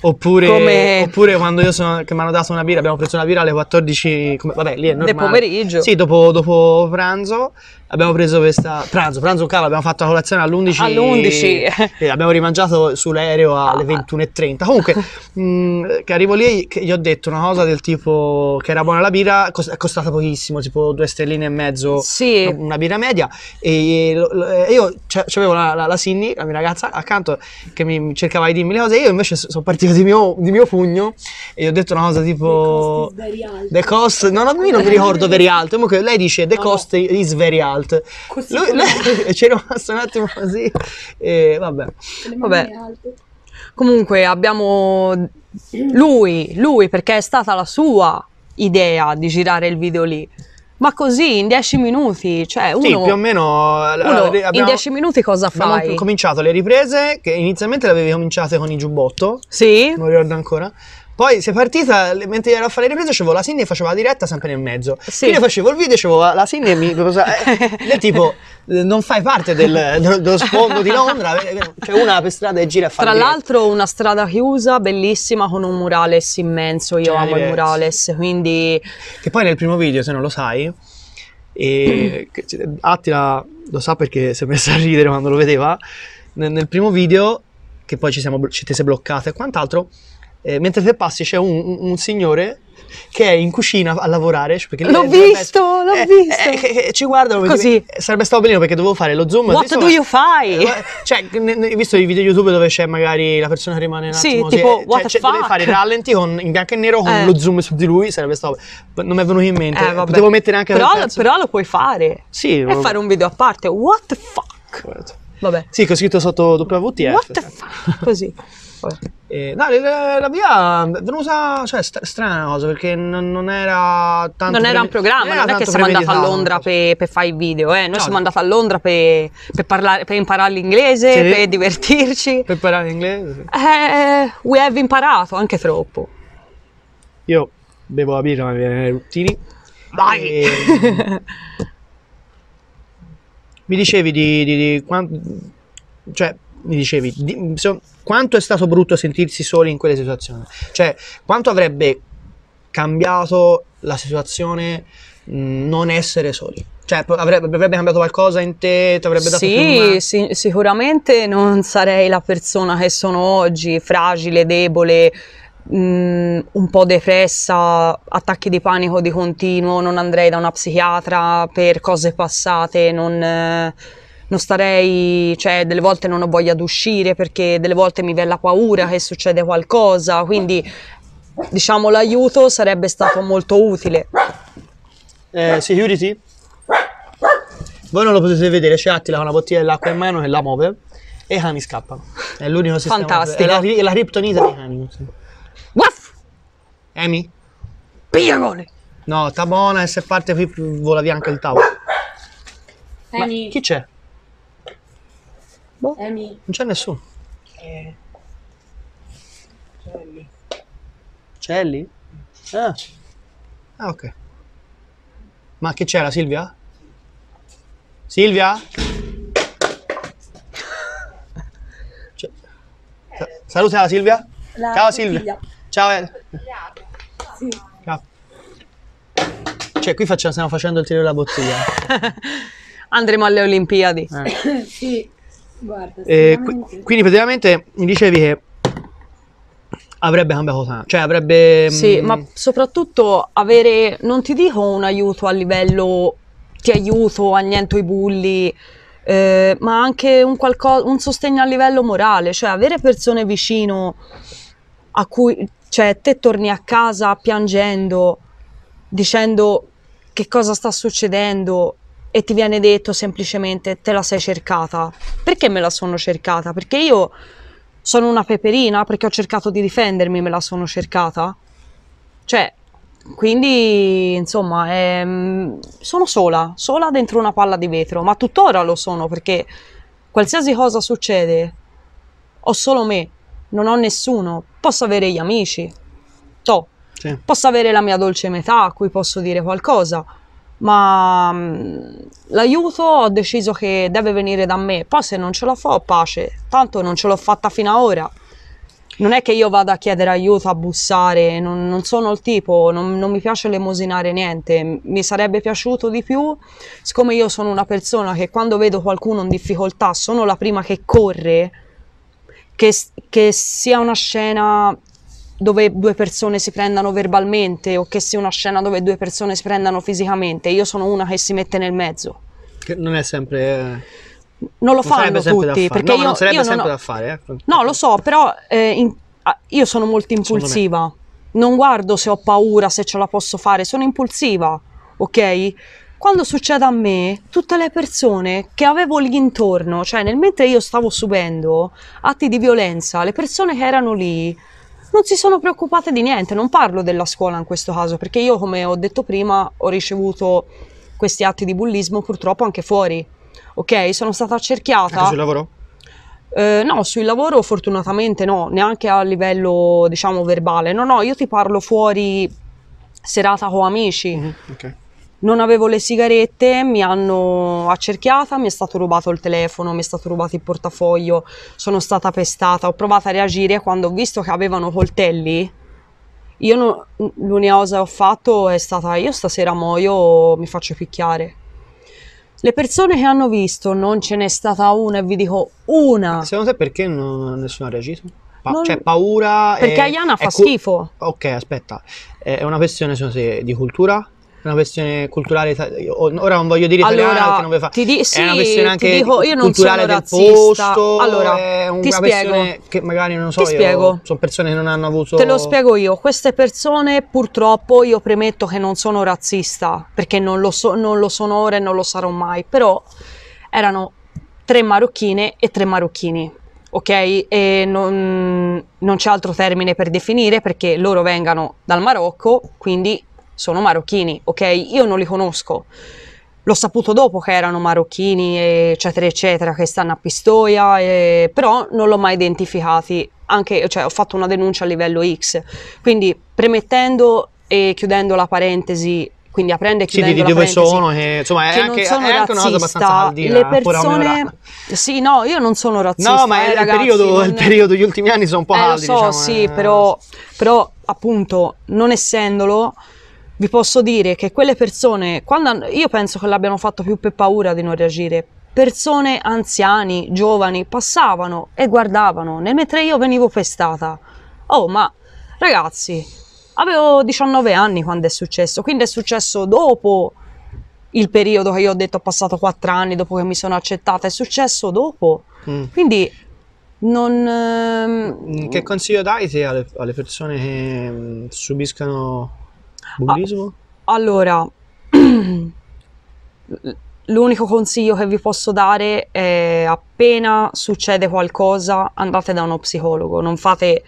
Oppure, come... oppure, quando io sono, che mi hanno dato una birra, abbiamo preso una birra alle 14, come, vabbè lì è normale. Del pomeriggio. Sì, dopo, dopo pranzo abbiamo preso questa pranzo, pranzo un calo, abbiamo fatto la colazione all'11 all'11 e abbiamo rimangiato sull'aereo alle 21.30 ah, comunque mh, mm, che arrivo lì gli ho detto una cosa del tipo che era buona la birra, cost- costata pochissimo tipo due stelline e mezzo sì. una birra media e, e io c'avevo la, la, la Cindy, la mia ragazza accanto che mi cercava di dirmi le cose e io invece sono partito di mio, di mio pugno e gli ho detto una cosa tipo the cost, is very the cost no, no, io non mi ricordo very alto comunque lei dice the cost is very alto Alt. Così lui, lui ci è rimasto un attimo così. E vabbè. vabbè. Comunque abbiamo lui, lui perché è stata la sua idea di girare il video lì. Ma così in dieci minuti, cioè uno, sì, più o meno uno, abbiamo, in dieci minuti cosa fai? Abbiamo cominciato le riprese che inizialmente le avevi cominciate con i giubbotto. Sì. Non ricordo ancora. Poi si è partita, mentre ero a fare le riprese, c'avevo la Sydney e facevo la diretta sempre nel mezzo. Sì. Io facevo il video, c'avevo la, Sydney e mi... Eh, lei tipo, eh, non fai parte del, dello, sfondo di Londra, eh, c'è cioè una per strada e gira a fare Tra l'altro una strada chiusa, bellissima, con un murales immenso, io amo il murales, quindi... Che poi nel primo video, se non lo sai, e Attila lo sa perché si è messa a ridere quando lo vedeva, nel, nel primo video, che poi ci, siamo, ci ti sei e quant'altro eh, mentre te passi c'è un, un, un signore che è in cucina a lavorare. Cioè perché l'ho visto, l'ho eh, eh, visto. Eh, che, che ci guardano così. Sarebbe stato benissimo perché dovevo fare lo zoom. What visto, do you fai? Eh, cioè, ne, ne, visto i video YouTube dove c'è magari la persona che rimane un attimo, sì, tipo, cioè, cioè, deve fare rallenti con, in bianco e nero con eh. lo zoom su di lui, sarebbe stato. Non mi è venuto in mente. Eh, Potevo mettere anche però, però lo puoi fare. Sì. E fare un video a parte. What the fuck? Vabbè. Sì, che ho scritto sotto WTF. What the fuck? Così. Eh, no, la, la, via è venuta, cioè, st- strana cosa, perché non, non era tanto... Non era un programma, non, non è che siamo andati a Londra per pe fare i video, eh. Noi no, siamo andati a Londra per pe pe imparare l'inglese, sì. per divertirci. Per imparare l'inglese? Eh, we have imparato, anche troppo. Io bevo la birra, ma mi viene ruttini. Vai! E... mi dicevi di... di, di, di quant... Cioè, mi dicevi... Di, so, quanto è stato brutto sentirsi soli in quelle situazioni, cioè quanto avrebbe cambiato la situazione mm, non essere soli. Cioè, avrebbe, avrebbe, cambiato qualcosa in te? Ti avrebbe dato sì, sì, sicuramente non sarei la persona che sono oggi, fragile, debole, mh, mm, un po' depressa, attacchi di panico di continuo, non andrei da una psichiatra per cose passate, non... Eh, non starei, cioè delle volte non ho voglia di uscire perché delle volte mi viene la paura che succede qualcosa, quindi diciamo l'aiuto sarebbe stato molto utile. Eh, security? Voi non lo potete vedere, c'è Attila con una bottiglia dell'acqua in mano che la muove e i cani scappano. È l'unico sistema. Fantastico. È la, è la criptonita dei cani. Waff! Amy? Piagone! No, buona e se parte qui vola via anche il tavolo. Amy. Ma chi c'è? Boh, non c'è nessuno. Eh. Celli. Celli? Ah. ah, ok. Ma che c'era Silvia? Silvia? Cioè, sa- Silvia. La Ciao Silvia. Figlia. Ciao El. Sì. Ciao. Cioè qui facciamo, stiamo facendo il tiro della bottiglia. Andremo alle Olimpiadi. Eh. sì. Guarda, eh, qu- quindi praticamente mi dicevi che avrebbe cambiato tanto, cioè avrebbe... Sì, mh... Mm, ma soprattutto avere, non ti dico un aiuto a livello ti aiuto, anniento i bulli, eh, ma anche un, qualco- un sostegno a livello morale, cioè avere persone vicino a cui, cioè te torni a casa piangendo, dicendo che cosa sta succedendo, e ti viene detto semplicemente te la sei cercata. Perché me la sono cercata? Perché io sono una peperina, perché ho cercato di difendermi, me la sono cercata. Cioè, quindi insomma, ehm, sono sola, sola dentro una palla di vetro, ma tuttora lo sono perché qualsiasi cosa succede, ho solo me, non ho nessuno, posso avere gli amici, to. Sì. posso avere la mia dolce metà a cui posso dire qualcosa ma mm, l'aiuto ho deciso che deve venire da me. Poi se non ce la fa, pace, tanto non ce l'ho fatta fino ad ora. Non è che io vada a chiedere aiuto, a bussare, non, non sono il tipo, non, non mi piace lemosinare niente, mi sarebbe piaciuto di più, siccome io sono una persona che quando vedo qualcuno in difficoltà sono la prima che corre, che, che sia una scena dove due persone si prendano verbalmente o che sia una scena dove due persone si prendano fisicamente. Io sono una che si mette nel mezzo. Che non è sempre... Eh, non lo non fanno tutti, perché no, io, non sarebbe io sempre ho, da fare. Eh. No, lo so, però eh, in, io sono molto impulsiva. Non guardo se ho paura, se ce la posso fare, sono impulsiva, ok? Quando succede a me, tutte le persone che avevo lì intorno, cioè nel mentre io stavo subendo atti di violenza, le persone che erano lì, non si sono preoccupate di niente. Non parlo della scuola in questo caso, perché io, come ho detto prima, ho ricevuto questi atti di bullismo purtroppo anche fuori. Ok, sono stata accerchiata. Anche sul lavoro? Eh, no, sul lavoro fortunatamente no, neanche a livello diciamo verbale. No, no, io ti parlo fuori serata con amici. Mm-hmm, okay non avevo le sigarette, mi hanno accerchiata, mi è stato rubato il telefono, mi è stato rubato il portafoglio, sono stata pestata, ho provato a reagire quando ho visto che avevano coltelli. Io non, l'unica cosa che ho fatto è stata io stasera muoio, mi faccio picchiare. Le persone che hanno visto non ce n'è stata una e vi dico una. Secondo te perché non, nessuno ha reagito? Pa- non... Cioè paura... Perché Ayana fa cu- schifo. Ok, aspetta. È una questione secondo di cultura, una questione culturale. Ora non voglio dire italiana allora, che non ve fa. Ti di- sì, è una questione anche dico, io non culturale sono del razzista. posto. Allora, ti spiego. Che magari non so. Ti io, Sono persone che non hanno avuto. Te lo spiego io. Queste persone, purtroppo, io premetto che non sono razzista perché non lo, so, non lo sono ora e non lo sarò mai. Però erano tre marocchine e tre marocchini ok? E non, non, c'è altro termine per definire perché loro vengano dal Marocco, quindi sono marocchini, ok? Io non li conosco. L'ho saputo dopo che erano marocchini, eccetera, eccetera, che stanno a Pistoia, e... però non l'ho mai identificati. Anche, cioè, ho fatto una denuncia a livello X. Quindi, premettendo e chiudendo la parentesi, quindi aprendo e chiudendo sì, di, di dove sono eh, che, insomma che è, anche, sono è anche una cosa abbastanza le eh, persone sì no io non sono razzista no ma eh, il, ragazzi, periodo, non... il periodo gli ultimi anni sono un po' eh, caldi lo so diciamo, sì eh... però, però appunto non essendolo vi posso dire che quelle persone, quando, io penso che l'abbiano fatto più per paura di non reagire, persone anziani, giovani, passavano e guardavano, nel mentre io venivo pestata. Oh, ma ragazzi, avevo 19 anni quando è successo, quindi è successo dopo il periodo che io ho detto ho passato 4 anni dopo che mi sono accettata, è successo dopo. Mm. Quindi non... Ehm... Che consiglio dai te alle, alle persone che mm, subiscano bullismo? Ah, allora, l'unico consiglio che vi posso dare è appena succede qualcosa andate da uno psicologo, non fate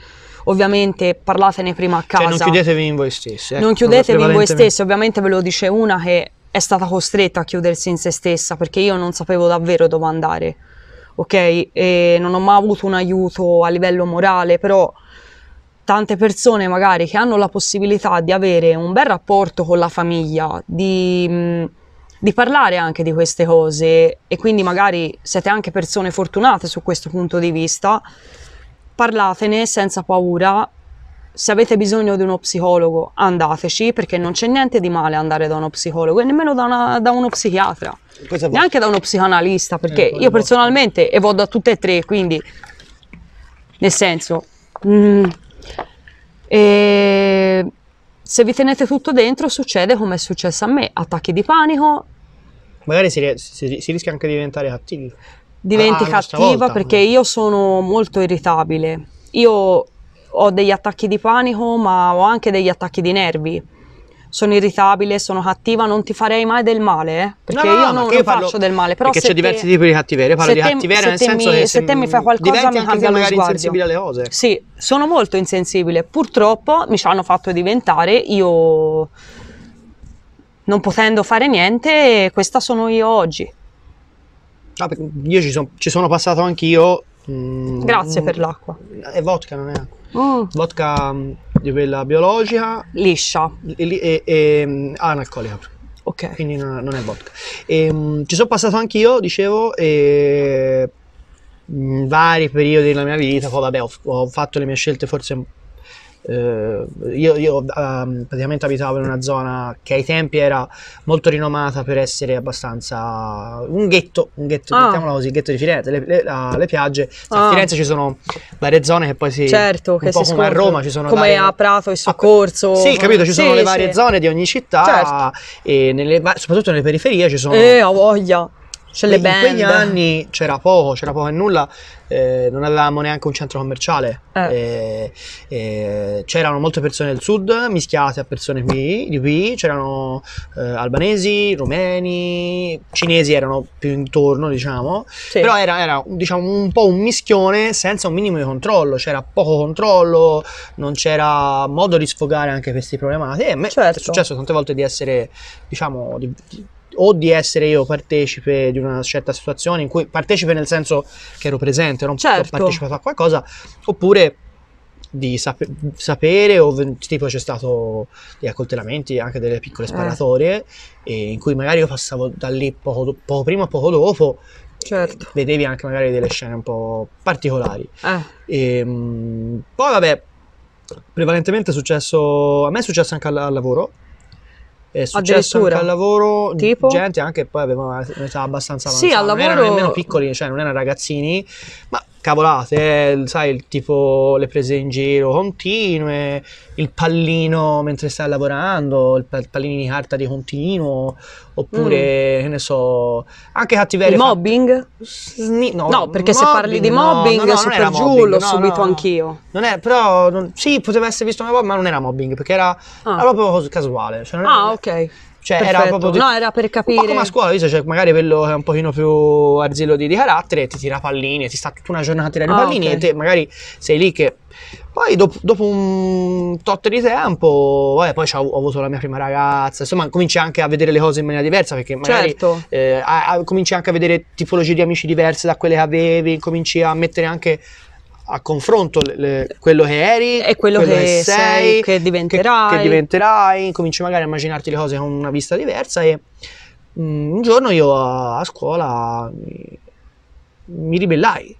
ovviamente parlatene prima a casa. Cioè, non chiudetevi in voi stessi. Ecco, non chiudetevi in voi stessi, ovviamente ve lo dice una che è stata costretta a chiudersi in se stessa perché io non sapevo davvero dove andare, ok? E non ho mai avuto un aiuto a livello morale, però tante persone magari che hanno la possibilità di avere un bel rapporto con la famiglia, di, mm, di, parlare anche di queste cose e quindi magari siete anche persone fortunate su questo punto di vista, parlatene senza paura. Se avete bisogno di uno psicologo andateci perché non c'è niente di male andare da uno psicologo e nemmeno da, una, da uno psichiatra, neanche da uno psicanalista perché eh, io personalmente e vado da tutte e tre quindi nel senso... Mm, e se vi tenete tutto dentro succede come è successo a me, attacchi di panico. Magari si, si, si rischia anche di diventare cattivi. Diventi ah, cattiva perché io sono molto irritabile. Io ho degli attacchi di panico, ma ho anche degli attacchi di nervi sono irritabile, sono cattiva, non ti farei mai del male, eh? perché no, no, io non, io parlo, faccio del male. Però perché c'è diversi tipi di cattiveria, parlo di cattiveria nel senso mi, che se, se te mi fai mm, qualcosa mi cambia lo sguardo. insensibile alle cose. Sì, sono molto insensibile, purtroppo mi ci hanno fatto diventare, io non potendo fare niente, questa sono io oggi. Ah, io ci, son, ci sono passato anch'io. Mm, Grazie mm, per l'acqua. È vodka, non è acqua. Mm. Vodka mm, di quella biologica. Liscia. E, e, e analcolica. Ah, ok. Quindi non, non è vodka. E, ehm, mh, ci sono passato anch'io, dicevo, in mm, vari periodi della mia vita. Poi vabbè, ho, ho fatto le mie scelte forse eh, io, io um, praticamente abitavo in una zona che ai tempi era molto rinomata per essere abbastanza un ghetto, un ghetto, ah. così, ghetto di Firenze, le, le, la, le piagge. Cioè, ah. A Firenze ci sono varie zone che poi si... Certo, che si come a Roma ci sono... Come varie... a Prato, e Soccorso. Ah, sì, capito, ci sono sì, le varie sì. zone di ogni città certo. e nelle, soprattutto nelle periferie ci sono... Eh, ho voglia. C'è le in quegli anni c'era poco, c'era poco e nulla, eh, non avevamo neanche un centro commerciale. Eh. Eh, eh c'erano molte persone del sud mischiate a persone qui, di qui, c'erano eh, albanesi, rumeni, cinesi erano più intorno, diciamo, sì. però era, era diciamo, un po' un mischione senza un minimo di controllo, c'era poco controllo, non c'era modo di sfogare anche questi problemi. E a me certo. è successo tante volte di essere, diciamo, di, di o di essere io partecipe di una certa situazione in cui partecipe nel senso che ero presente, non certo. ho partecipato a qualcosa, oppure di sap- sapere o tipo c'è stato degli accoltellamenti anche delle piccole eh. sparatorie eh. in cui magari io passavo da lì poco, poco prima o poco dopo certo. vedevi anche magari delle scene un po' particolari eh. e, ehm, poi vabbè prevalentemente è successo a me è successo anche al, al lavoro è successo anche al lavoro, tipo? gente anche poi aveva eh, un'età abbastanza avanzata, sì, al lavoro... non erano nemmeno piccoli, cioè non erano ragazzini, ma cavolate, ah, eh, sai, tipo le prese in giro continue, il pallino mentre stai lavorando, il pallino di carta di continuo, oppure, mm. che ne so, anche cattiveria. Il fa... mobbing? Sni... No, no, perché mobbing, se parli di mobbing, no, no, Super Giù l'ho subito anch'io. Non è, però, non... sì, poteva essere visto una volta, ma non era mobbing, perché era, ah. era proprio casuale. Cioè, ah, era... ok. Cioè, era proprio. Di... No, era per capire. Un po' come a scuola, visto, cioè, magari quello è un pochino più arzillo di, di carattere, ti tira palline, ti sta tutta una giornata a tirare ah, palline, okay. e te magari sei lì che. Poi dopo, dopo un tot di tempo, vabbè, poi ho, avuto la mia prima ragazza, insomma cominci anche a vedere le cose in maniera diversa perché magari certo. eh, a, a, cominci anche a vedere tipologie di amici diverse da quelle che avevi, cominci a mettere anche a confronto le, le, quello che eri e quello, quello che, che, sei, che diventerai. Che, che diventerai, cominci magari a immaginarti le cose con una vista diversa e mh, mm, un giorno io a, a scuola mi, mi, ribellai.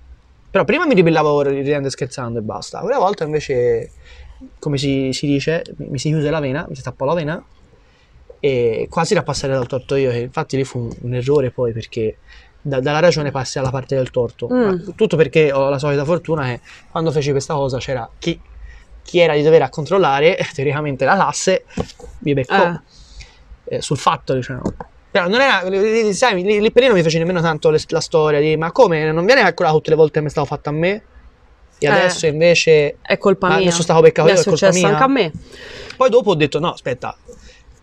Però prima mi ribellavo ridendo e scherzando e basta. Una volta invece, come si, si dice, mi, mi, si chiuse la vena, mi si tappò la vena e quasi da passare dal torto io, infatti lì fu un, un errore poi perché da, dalla ragione passi alla parte del torto. Mm. Tutto perché ho la solita fortuna che quando feci questa cosa c'era chi, chi era di dover a controllare, teoricamente la classe, mi beccò eh. Eh, sul fatto, diciamo. Però non era, sai, lì, lì per lì non mi fece nemmeno tanto le, la storia di ma come non viene calcolato tutte le volte che mi è stato fatto a me? E eh. adesso eh, invece è colpa ah, mia. Adesso stato beccato io, è, è colpa mia. anche a me. Poi dopo ho detto no, aspetta,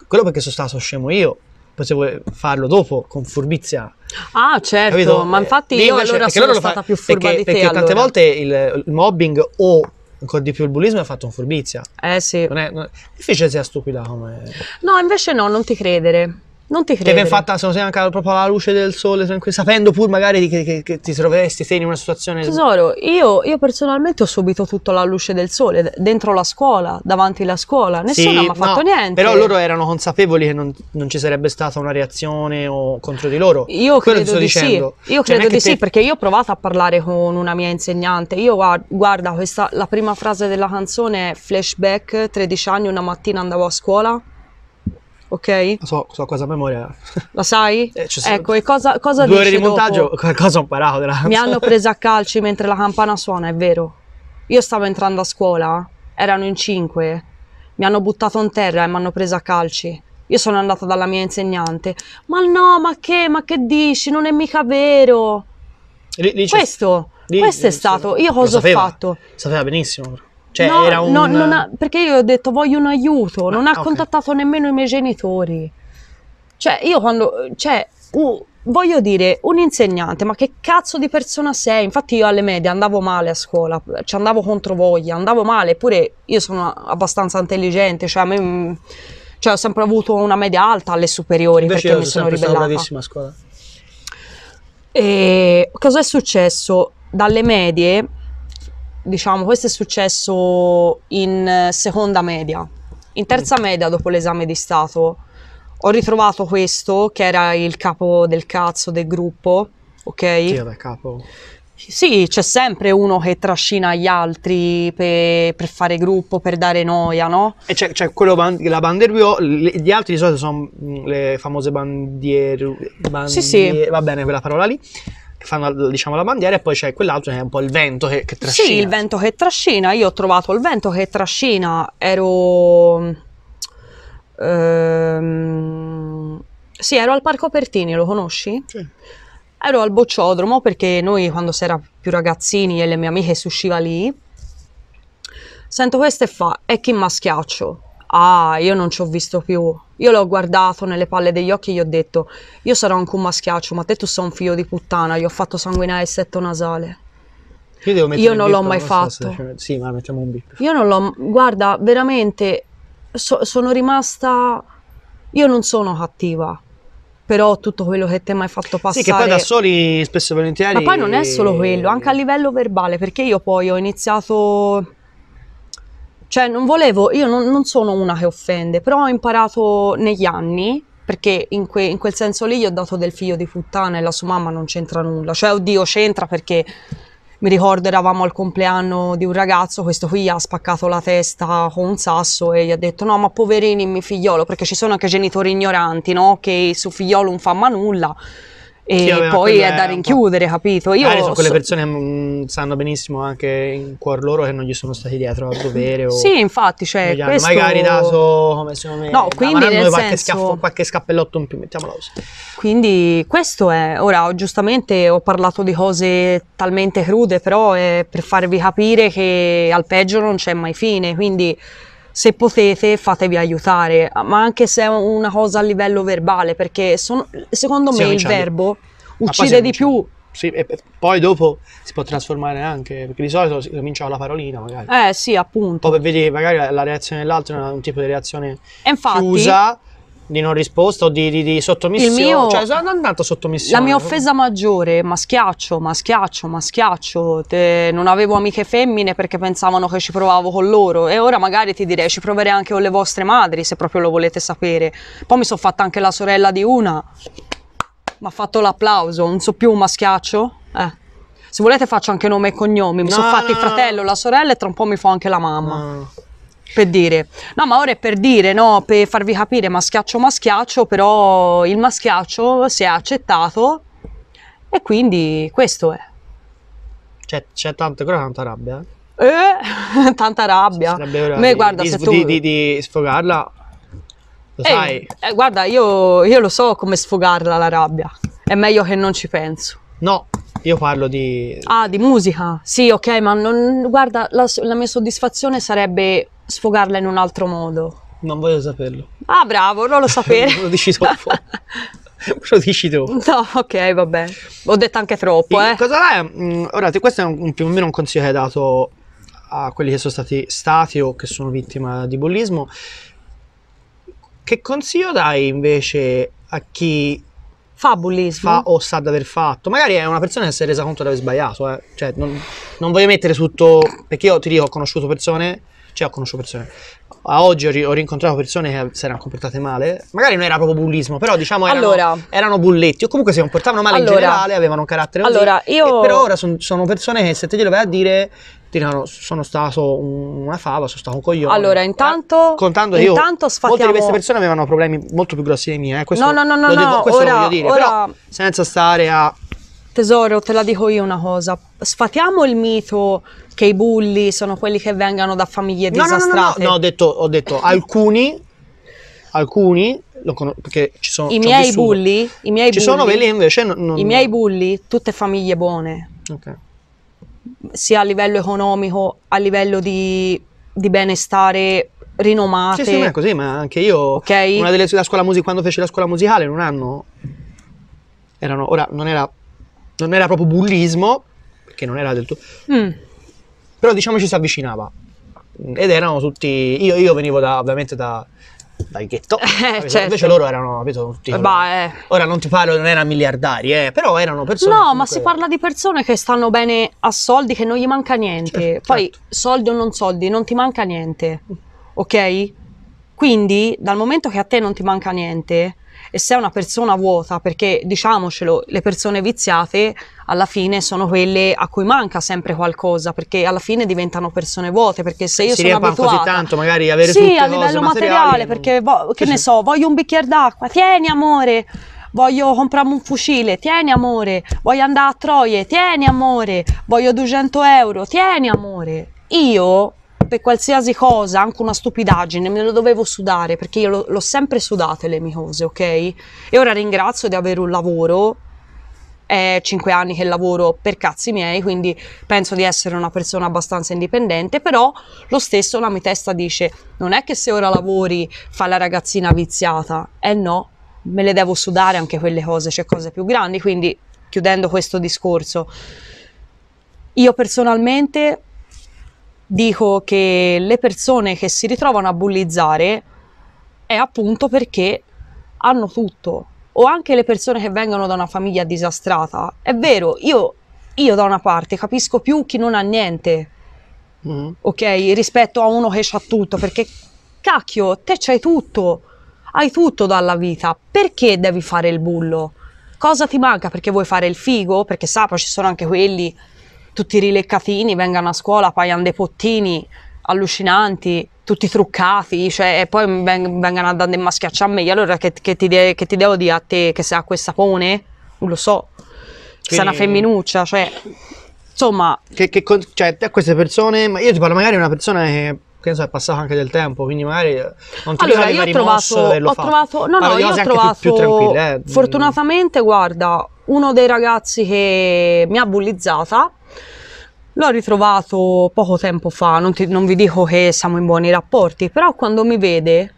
quello perché sono stato scemo io potevo farlo dopo con furbizia. Ah, certo, capito? ma infatti eh, Lì io invece, allora sono stata fa... più furba perché, perché allora. tante volte il, il mobbing o ancora di più il bullismo è fatto con furbizia. Eh sì. Non è, non è difficile sia stupida come... No, invece no, non ti credere. Non ti credo. Che viene fatta, se non sei anche proprio alla luce del sole, sapendo pur magari che, che, che ti troveresti sei in una situazione... Tesoro, io, io, personalmente ho subito tutto alla luce del sole, dentro la scuola, davanti alla scuola, nessuno sì, mi ha fatto no, niente. Però loro erano consapevoli che non, non, ci sarebbe stata una reazione o contro di loro. Io Quello credo di dicendo. sì, io cioè, credo di te... sì, perché io ho provato a parlare con una mia insegnante, io guarda, questa, la prima frase della canzone è flashback, 13 anni, una mattina andavo a scuola ok? So, so cosa a memoria. La sai? Eh, ecco, e cosa, cosa Due ore di montaggio, dopo? qualcosa ho imparato. Della... Mi hanno preso a calci mentre la campana suona, è vero. Io stavo entrando a scuola, erano in cinque, mi hanno buttato in terra e mi hanno preso a calci. Io sono andata dalla mia insegnante. Ma no, ma che, ma che dici? Non è mica vero. Lì, lì questo, lì, questo è stato. Io cosa ho fatto? Sapeva benissimo. Cioè, no, era un... no, ha, perché io ho detto voglio un aiuto, ah, non ah, ha okay. contattato nemmeno i miei genitori. Cioè, io quando... Cioè, uh, voglio dire, un insegnante, ma che cazzo di persona sei? Infatti io alle medie andavo male a scuola, ci andavo contro voglia, andavo male, eppure io sono abbastanza intelligente, cioè, me, mm, cioè ho sempre avuto una media alta alle superiori Invece perché mi sono ribellata. Sono bravissima a scuola. E cosa è successo? Dalle medie diciamo, questo è successo in eh, seconda media. In terza mm. media, dopo l'esame di Stato, ho ritrovato questo, che era il capo del cazzo del gruppo, ok? Chi era capo? Sì, c'è sempre uno che trascina gli altri per, per fare gruppo, per dare noia, no? E c'è, c'è quello, ban- la banderio, gli altri di solito sono mm, le famose bandiere, bandiere, sì, sì. va bene quella parola lì fanno diciamo, la bandiera e poi c'è quell'altro che è un po' il vento che, che trascina. Sì, il vento che trascina. Io ho trovato il vento che trascina, ero... Ehm, sì, ero al Parco Pertini, lo conosci? Sì. Ero al bocciodromo perché noi quando si era più ragazzini e le mie amiche si usciva lì, sento queste fa, e chi maschiaccio? ah, io non ci ho visto più. Io l'ho guardato nelle palle degli occhi e gli ho detto, io sarò anche un maschiaccio, ma te tu sei un figlio di puttana, gli ho fatto sanguinare il setto nasale. Io, io non l'ho mai fatto. Stessa. Sì, ma mettiamo un bip. Io non l'ho... Guarda, veramente so, sono rimasta... Io non sono cattiva, però tutto quello che ti hai mai fatto passare. Sì, che poi da soli spesso e volentieri. Ma poi non è solo quello, anche a livello verbale, perché io poi ho iniziato cioè, non volevo, io non, non sono una che offende, però ho imparato negli anni perché in, que, in, quel senso lì gli ho dato del figlio di puttana e la sua mamma non c'entra nulla. Cioè, oddio, c'entra perché mi ricordo eravamo al compleanno di un ragazzo, questo qui ha spaccato la testa con un sasso e gli ha detto no ma poverini mi figliolo, perché ci sono anche genitori ignoranti, no? Che su figliolo non fa ma nulla e poi è da rinchiudere, capito? Io sono quelle so... persone mm, sanno benissimo anche in cuor loro che non gli sono stati dietro a dovere. O sì, infatti, cioè, questo... magari dato come secondo me. No, quindi nel qualche, senso... schiaffo, qualche scappellotto in più, mettiamola così. Quindi questo è, ora giustamente ho parlato di cose talmente crude, però è per farvi capire che al peggio non c'è mai fine, quindi se potete fatevi aiutare, ma anche se è una cosa a livello verbale, perché sono, secondo me il verbo ah, uccide di più sì, poi dopo si può trasformare anche, perché di solito si comincia con la parolina magari. Eh sì, appunto. Poi vedi magari la reazione dell'altro è un tipo di reazione e infatti, chiusa, di non risposta o di, di, di sottomissione. Il mio, cioè, è andato sottomissione. La mia offesa maggiore, ma maschiaccio, maschiaccio. Te, non avevo amiche femmine perché pensavano che ci provavo con loro. E ora magari ti direi ci proverei anche con le vostre madri, se proprio lo volete sapere. Poi mi sono fatta anche la sorella di una. Mi ha fatto l'applauso. Non so più, un maschiaccio. Eh. Se volete faccio anche nome e cognomi. Mi no, sono fatta no, il fratello, no. la sorella e tra un po' mi fa anche la mamma per dire no ma ora è per dire no per farvi capire maschiaccio maschiaccio però il maschiaccio si è accettato e quindi questo è c'è, c'è tanto però tanta rabbia eh? eh tanta rabbia. A me, guarda, di, se tu... di, di, di sfogarla, lo Ehi, sai. Eh, guarda, io, io, lo so come sfogarla la rabbia. È meglio che non ci penso. No. Io parlo di... Ah, di musica. Sì, ok, ma non... guarda, la, la mia soddisfazione sarebbe sfogarla in un altro modo. Non voglio saperlo. Ah, bravo, non lo sapere. lo dici troppo. lo dici tu. No, ok, vabbè. Ho detto anche troppo, e eh. Cosa è? Mh, mm, ora, questo è un, più o meno un consiglio che hai dato a quelli che sono stati stati o che sono vittime di bullismo. Che consiglio dai invece a chi fa bullismo. Fa o sa di aver fatto. Magari è una persona che si è resa conto di aver sbagliato. Eh. Cioè, non, non, voglio mettere tutto Perché io ti dico, ho conosciuto persone. Cioè, ho conosciuto persone. A oggi ho, ri- ho rincontrato persone che si erano comportate male. Magari non era proprio bullismo, però diciamo erano, allora, erano bulletti. O comunque si comportavano male allora, in generale, avevano un carattere. Così, allora, io. però ora son, sono persone che se te glielo vai a dire Tirano, sono stato una fava, sono stato un coglione. Allora, eh, intanto, eh, contando io, sfatiamo... molte di queste persone avevano problemi molto più grossi dei miei, eh. questo, no, no, no, no, devo, questo ora, voglio dire, ora... però senza stare a... Tesoro, te la dico io una cosa, sfatiamo il mito che i bulli sono quelli che vengano da famiglie no, disastrate. No, no, no, no ho, detto, ho detto alcuni, alcuni perché ci sono i miei vissuto. bulli, i miei ci bulli, sono quelli invece non, non, i miei bulli tutte famiglie buone. Ok sia a livello economico, a livello di, di benestare rinomate. Sì, sì, ma è così, ma anche io, okay. una delle, la scuola musica, quando feci la scuola musicale in un anno, erano, ora non era, non era proprio bullismo, perché non era del tutto, mm. però diciamo ci si avvicinava, ed erano tutti, io, io venivo da, ovviamente da, dal ghetto. Eh, certo. Invece loro erano, capito, tutti. Eh, eh. Ora non ti parlo, non erano miliardari, eh, però erano persone. No, comunque... ma si parla di persone che stanno bene a soldi, che non gli manca niente. Certo, Poi certo. soldi o non soldi, non ti manca niente. Ok? Quindi, dal momento che a te non ti manca niente, e sei una persona vuota, perché diciamocelo, le persone viziate alla fine sono quelle a cui manca sempre qualcosa, perché alla fine diventano persone vuote, perché se io si sono abituata... così tanto, magari avere sì, tutte a livello materiale, mm. perché vo- che sì, ne sì. so, voglio un bicchiere d'acqua, tieni amore, voglio comprarmi un fucile, tieni amore, voglio andare a Troie, tieni amore, voglio 200 euro, tieni amore. Io per qualsiasi cosa, anche una stupidaggine, me lo dovevo sudare perché io lo, l'ho sempre sudate le mie cose, ok? E ora ringrazio di avere un lavoro è cinque anni che lavoro per cazzi miei, quindi penso di essere una persona abbastanza indipendente, però lo stesso la mia testa dice non è che se ora lavori fa la ragazzina viziata, eh no, me le devo sudare anche quelle cose, c'è cioè cose più grandi, quindi chiudendo questo discorso, io personalmente dico che le persone che si ritrovano a bullizzare è appunto perché hanno tutto, o anche le persone che vengono da una famiglia disastrata. È vero, io, io da una parte capisco più chi non ha niente, mm. ok? Rispetto a uno che ha tutto, perché cacchio, te c'hai tutto, hai tutto dalla vita, perché devi fare il bullo? Cosa ti manca? Perché vuoi fare il figo? Perché sa, poi ci sono anche quelli, tutti rileccatini, vengono a scuola, paiano dei pottini allucinanti, tutti truccati, cioè, e poi veng- vengano a in maschi a me, allora che, che, ti de- che, ti devo dire a te che sei acqua e sapone? Non lo so, che Quindi... sei una femminuccia, cioè, insomma... Che, che con- cioè, a queste persone, io ti parlo magari di una persona che che è passato anche del tempo, quindi magari non ti allora, io ho trovato, e lo ho fa. trovato, no, no, io ho trovato più, più eh. Mm. fortunatamente, guarda, uno dei ragazzi che mi ha bullizzata L'ho ritrovato poco tempo fa, non, ti, non vi dico che siamo in buoni rapporti, però quando mi vede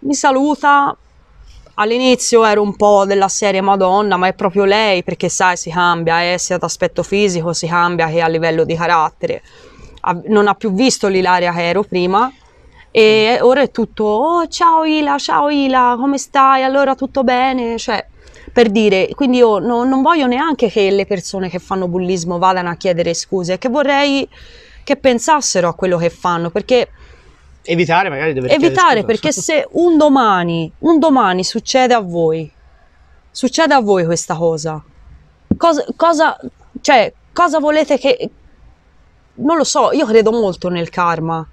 mi saluta, all'inizio ero un po' della serie Madonna, ma è proprio lei perché sai si cambia, eh, sia ad aspetto fisico si cambia che a livello di carattere. non ha più visto l'Ilaria che ero prima e ora è tutto oh, ciao Ila, ciao Ila, come stai? Allora tutto bene? Cioè per dire, quindi io no, non voglio neanche che le persone che fanno bullismo vadano a chiedere scuse, è che vorrei che pensassero a quello che fanno, perché evitare magari dover evitare perché se un domani, un domani succede a voi, succede a voi questa cosa, cosa, cosa, cioè, cosa volete che, non lo so, io credo molto nel karma,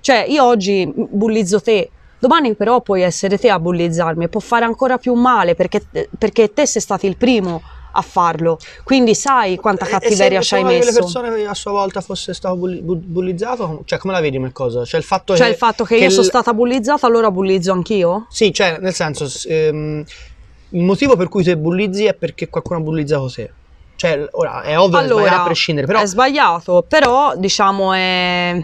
cioè io oggi bullizzo te, Domani però puoi essere te a bullizzarmi e può fare ancora più male perché, perché te sei stato il primo a farlo. Quindi sai quanta cattiveria ci hai messo. Se le persone a sua volta fosse stato bulli- bullizzato, cioè come la vedi come cosa? Cioè il fatto, cioè, che, il fatto che, che io l- sono stata bullizzata, allora bullizzo anch'io? Sì, cioè nel senso ehm, il motivo per cui te bullizzi è perché qualcuno ha bullizzato te. Cioè, ora è ovvio allora, che è a prescindere, però è sbagliato, però diciamo è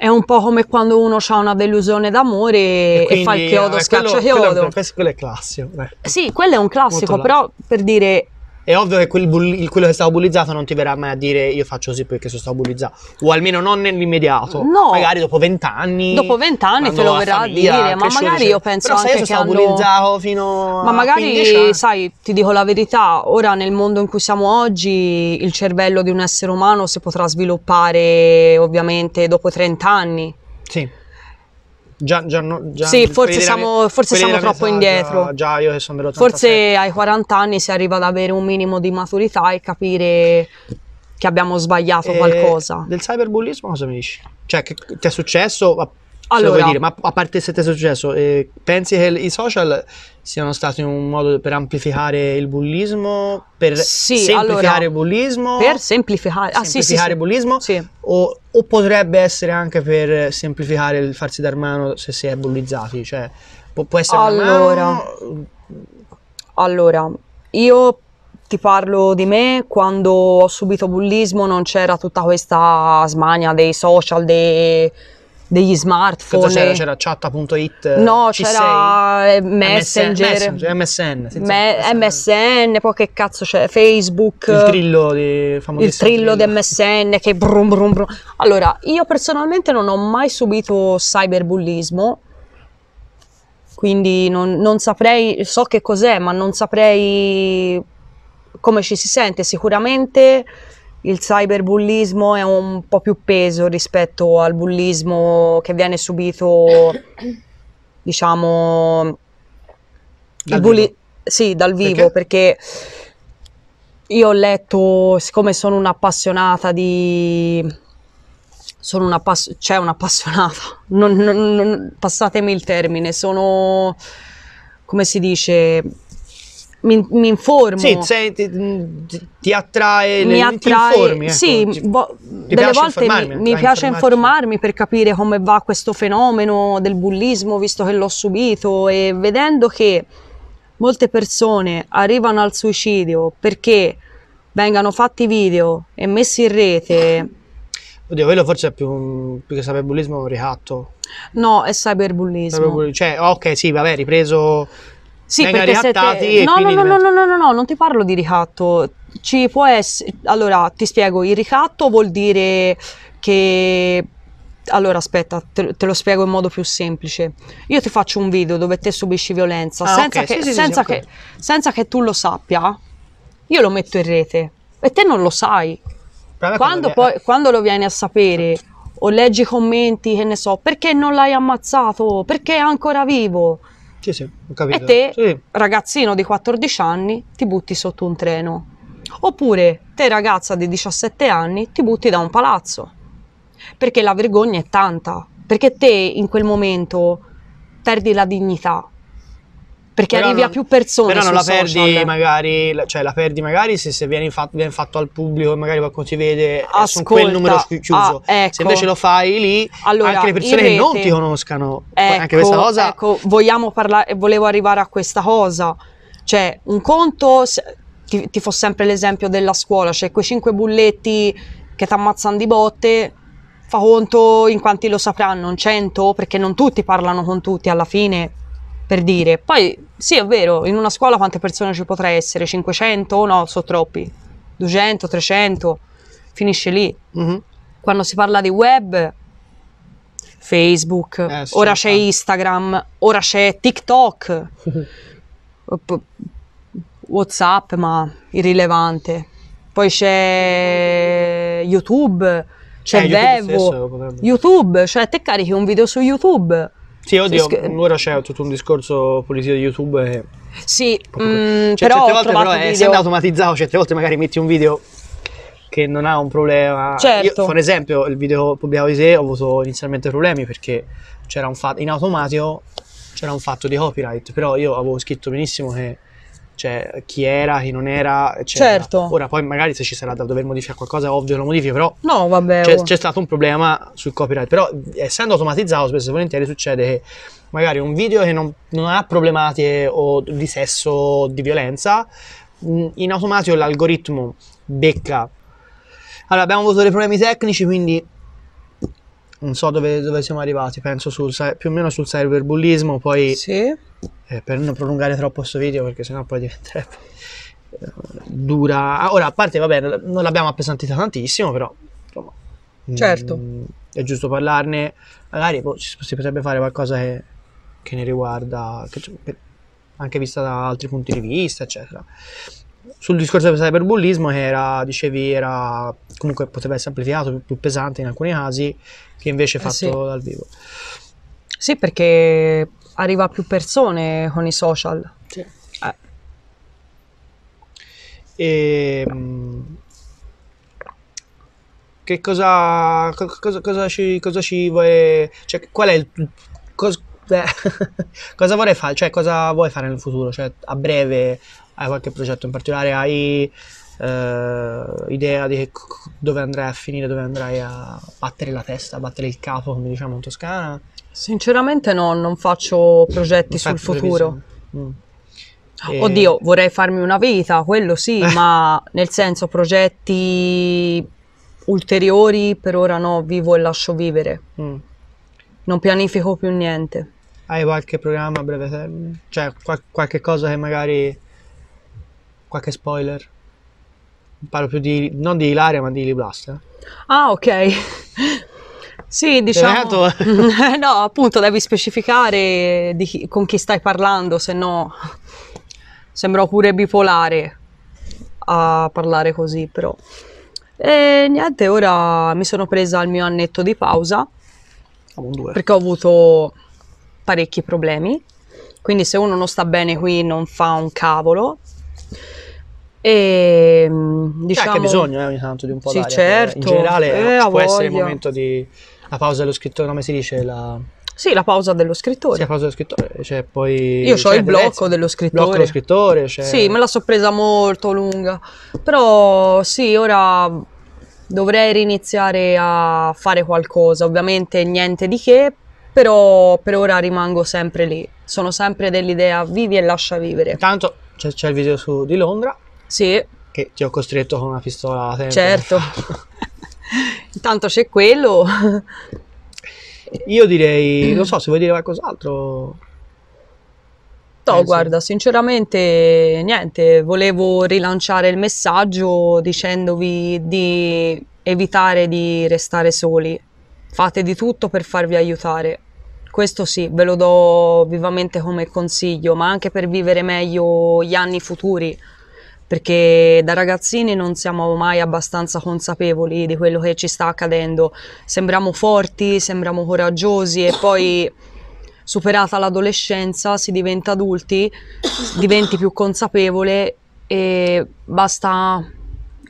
è un po' come quando uno ha una delusione d'amore e, e fa il chiodo, eh, quello, schaccia quello, chiodo. Quello, quello è classico. Eh. Sì, quello è un classico, però per dire è ovvio che quel bulli- quello che è stato bullizzato non ti verrà mai a dire io faccio così perché sono stato bullizzato, o almeno non nell'immediato, no. magari dopo vent'anni. Dopo vent'anni te lo verrà a dire, ma magari io penso Però anche sai, io sono che stato bullizzato fino Ma magari, sai, ti dico la verità, ora nel mondo in cui siamo oggi il cervello di un essere umano si potrà sviluppare ovviamente dopo 30 anni. Sì. Già, già, no, già sì, forse siamo, mia, forse siamo troppo età, indietro. Già, io che sono dell'87. Forse ai 40 anni si arriva ad avere un minimo di maturità e capire che abbiamo sbagliato e eh, qualcosa. Del cyberbullismo cosa mi dici? Cioè, che ti è successo? Allora, dire, ma a parte se ti è successo, eh, pensi che i social siano stati un modo per amplificare il bullismo? Per sì, semplificare allora, il bullismo? Per semplificare, ah, sì, il bullismo? Sì. O, o, potrebbe essere anche per semplificare il farsi dar mano se si è bullizzati? Cioè, può, può essere allora, mano... allora, io ti parlo di me, quando ho subito bullismo non c'era tutta questa smania dei social, dei degli smartphone. Cosa c'era? C'era chat.it? No, eh, c'era Messenger. Messenger. MSN. Me- MSN, poi che cazzo c'è? Facebook. Il trillo di Il trillo, trillo di MSN che brum brum brum. Allora, io personalmente non ho mai subito cyberbullismo. Quindi non, non saprei, so che cos'è, ma non saprei come ci si sente. Sicuramente il cyberbullismo è un po' più peso rispetto al bullismo che viene subito, diciamo, dal bulli- vivo. Sì, dal vivo, perché? perché io ho letto, siccome sono un'appassionata di sono una pass- cioè un'appassionata, non, non, non, passatemi il termine, sono come si dice mi, mi informo. Sì, sei, ti, ti, attrae, mi attrae, ti informi. Ecco. Sì, ti, bo- ti delle volte mi, mi piace informarmi per capire come va questo fenomeno del bullismo, visto che l'ho subito e vedendo che molte persone arrivano al suicidio perché vengano fatti video e messi in rete. Oddio, quello forse è più, più che cyberbullismo un ricatto. No, è cyberbullismo. cyberbullismo. Cioè, ok, sì, vabbè, ripreso sì, venga rihattati te... no, no, no, no, no, no, no, no, non ti parlo di ricatto. Ci può essere... Allora, ti spiego, il ricatto vuol dire che... Allora, aspetta, te, te, lo spiego in modo più semplice. Io ti faccio un video dove te subisci violenza senza, che, tu lo sappia, io lo metto in rete e te non lo sai. Quando, poi, quando lo vieni a sapere o leggi commenti, che ne so, perché non l'hai ammazzato, perché è ancora vivo sì, sì, ho capito. E te, sì. ragazzino di 14 anni, ti butti sotto un treno. Oppure te, ragazza di 17 anni, ti butti da un palazzo. Perché la vergogna è tanta. Perché te in quel momento perdi la dignità, perché però arrivi non, a più persone. Però non la perdi, magari, cioè la perdi magari, se, se viene, fatto, viene, fatto al pubblico e magari qualcuno ti vede eh, su quel numero ah, chiuso. Ah, ecco. Se invece lo fai lì, allora, anche le persone che non ti conoscano, ecco, anche questa cosa. Ecco, vogliamo parlare, volevo arrivare a questa cosa. Cioè, un conto, se, ti, ti fo sempre l'esempio della scuola, cioè quei cinque bulletti che ti ammazzano di botte, fa conto in quanti lo sapranno, un 100, perché non tutti parlano con tutti alla fine per dire. Poi sì, è vero, in una scuola quante persone ci potrà essere? 500 o no? Sono troppi. 200, 300, finisce lì. Mm-hmm. Quando si parla di web, Facebook, eh, ora c'è Instagram, ora c'è TikTok, WhatsApp, ma irrilevante. Poi c'è YouTube, c'è eh, Vevo, YouTube, cioè te carichi un video su YouTube sì, oddio, sì, mm, ora c'è tutto un discorso pulizia di YouTube. E... Sì, mm, cioè, però certe volte però, video... automatizzato, certe volte magari metti un video che non ha un problema. Certo. Io, per esempio, il video pubblicato di sé ho avuto inizialmente problemi perché c'era un fatto in automatico c'era un fatto di copyright, però io avevo scritto benissimo che cioè chi era, chi non era, eccetera. Certo. Ora poi magari se ci sarà da dover modificare qualcosa, ovvio lo modifichi, però no, vabbè, c'è, oh. c'è, stato un problema sul copyright, però essendo automatizzato spesso e volentieri succede che magari un video che non, non ha problematiche o di sesso o di violenza, mm, in automatico l'algoritmo becca. Allora abbiamo avuto dei problemi tecnici, quindi non so dove, dove siamo arrivati, penso sul, più o meno sul cyberbullismo, poi sì. eh, per non prolungare troppo questo video perché sennò poi diventerebbe eh, dura. Ah, ora, a parte, vabbè, non l'abbiamo appesantita tantissimo, però insomma, mm, certo. Mh, è giusto parlarne, magari boh, si, si potrebbe fare qualcosa che, che ne riguarda, che, cioè, anche vista da altri punti di vista, eccetera sul discorso del cyberbullismo era, dicevi, era comunque poteva essere amplificato, più, più pesante in alcuni casi, che invece è eh, fatto sì. dal vivo. Sì, perché arriva a più persone con i social. Sì. Eh. E, ehm. che cosa, cosa, cosa, ci, cosa ci vuoi... Cioè, qual è il... Cos, cosa vorrei fare? Cioè, cosa vuoi fare nel futuro? Cioè, a breve hai qualche progetto in particolare? Hai eh, idea di dove andrai a finire, dove andrai a battere la testa, a battere il capo, come diciamo in Toscana? Sinceramente no, non faccio progetti non sul futuro. Mm. Ah, e... Oddio, vorrei farmi una vita, quello sì, ma nel senso progetti ulteriori per ora no, vivo e lascio vivere. Mm. Non pianifico più niente. Hai qualche programma a breve termine? Cioè qual- qualche cosa che magari qualche spoiler? Parlo più di, non di Ilaria, ma di Lily Blast. Eh? Ah, ok. Sì, diciamo. no, appunto, devi specificare chi, con chi stai parlando, se no sembra pure bipolare a parlare così, però. E niente, ora mi sono presa il mio annetto di pausa. Oh, perché ho avuto parecchi problemi. Quindi se uno non sta bene qui non fa un cavolo, Ehm, e diciamo, c'è bisogno eh, ogni tanto di un po' sì, d'aria. Certo. In generale eh, può voglia. essere il momento di la pausa dello scrittore, come si dice? La... Sì, la pausa dello scrittore. Sì, la pausa dello scrittore. Cioè, poi, Io ho cioè, il blocco dello scrittore. Blocco dello scrittore cioè... Sì, me l'ha sorpresa molto lunga. Però sì, ora dovrei riniziare a fare qualcosa. Ovviamente niente di che, però per ora rimango sempre lì. Sono sempre dell'idea vivi e lascia vivere. Intanto c'è, c'è il video su di Londra sì. Che ti ho costretto con una pistola a pistolata. Certo. Intanto c'è quello. Io direi, non so se vuoi dire qualcos'altro. No, guarda, sinceramente niente, volevo rilanciare il messaggio dicendovi di evitare di restare soli. Fate di tutto per farvi aiutare. Questo sì, ve lo do vivamente come consiglio, ma anche per vivere meglio gli anni futuri perché da ragazzini non siamo mai abbastanza consapevoli di quello che ci sta accadendo. Sembriamo forti, sembriamo coraggiosi e poi superata l'adolescenza si diventa adulti, diventi più consapevole e basta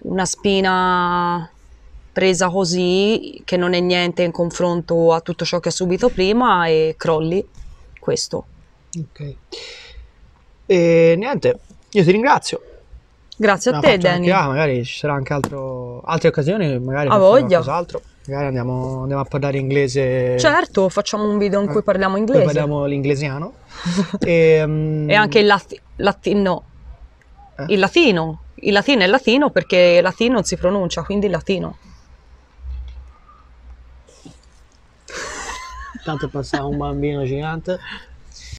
una spina presa così che non è niente in confronto a tutto ciò che ha subito prima e crolli questo. Ok. E niente, io ti ringrazio. Grazie a te, Dani. ah, magari ci sarà anche altro, altre occasioni, magari qualcos'altro. Magari andiamo, andiamo, a parlare inglese. Certo, facciamo un video in cui eh, parliamo inglese. Poi parliamo l'inglesiano. e, um... e, anche il lati- latino. Eh? Il latino. Il latino è latino perché latino non si pronuncia, quindi latino. Intanto passava un bambino gigante.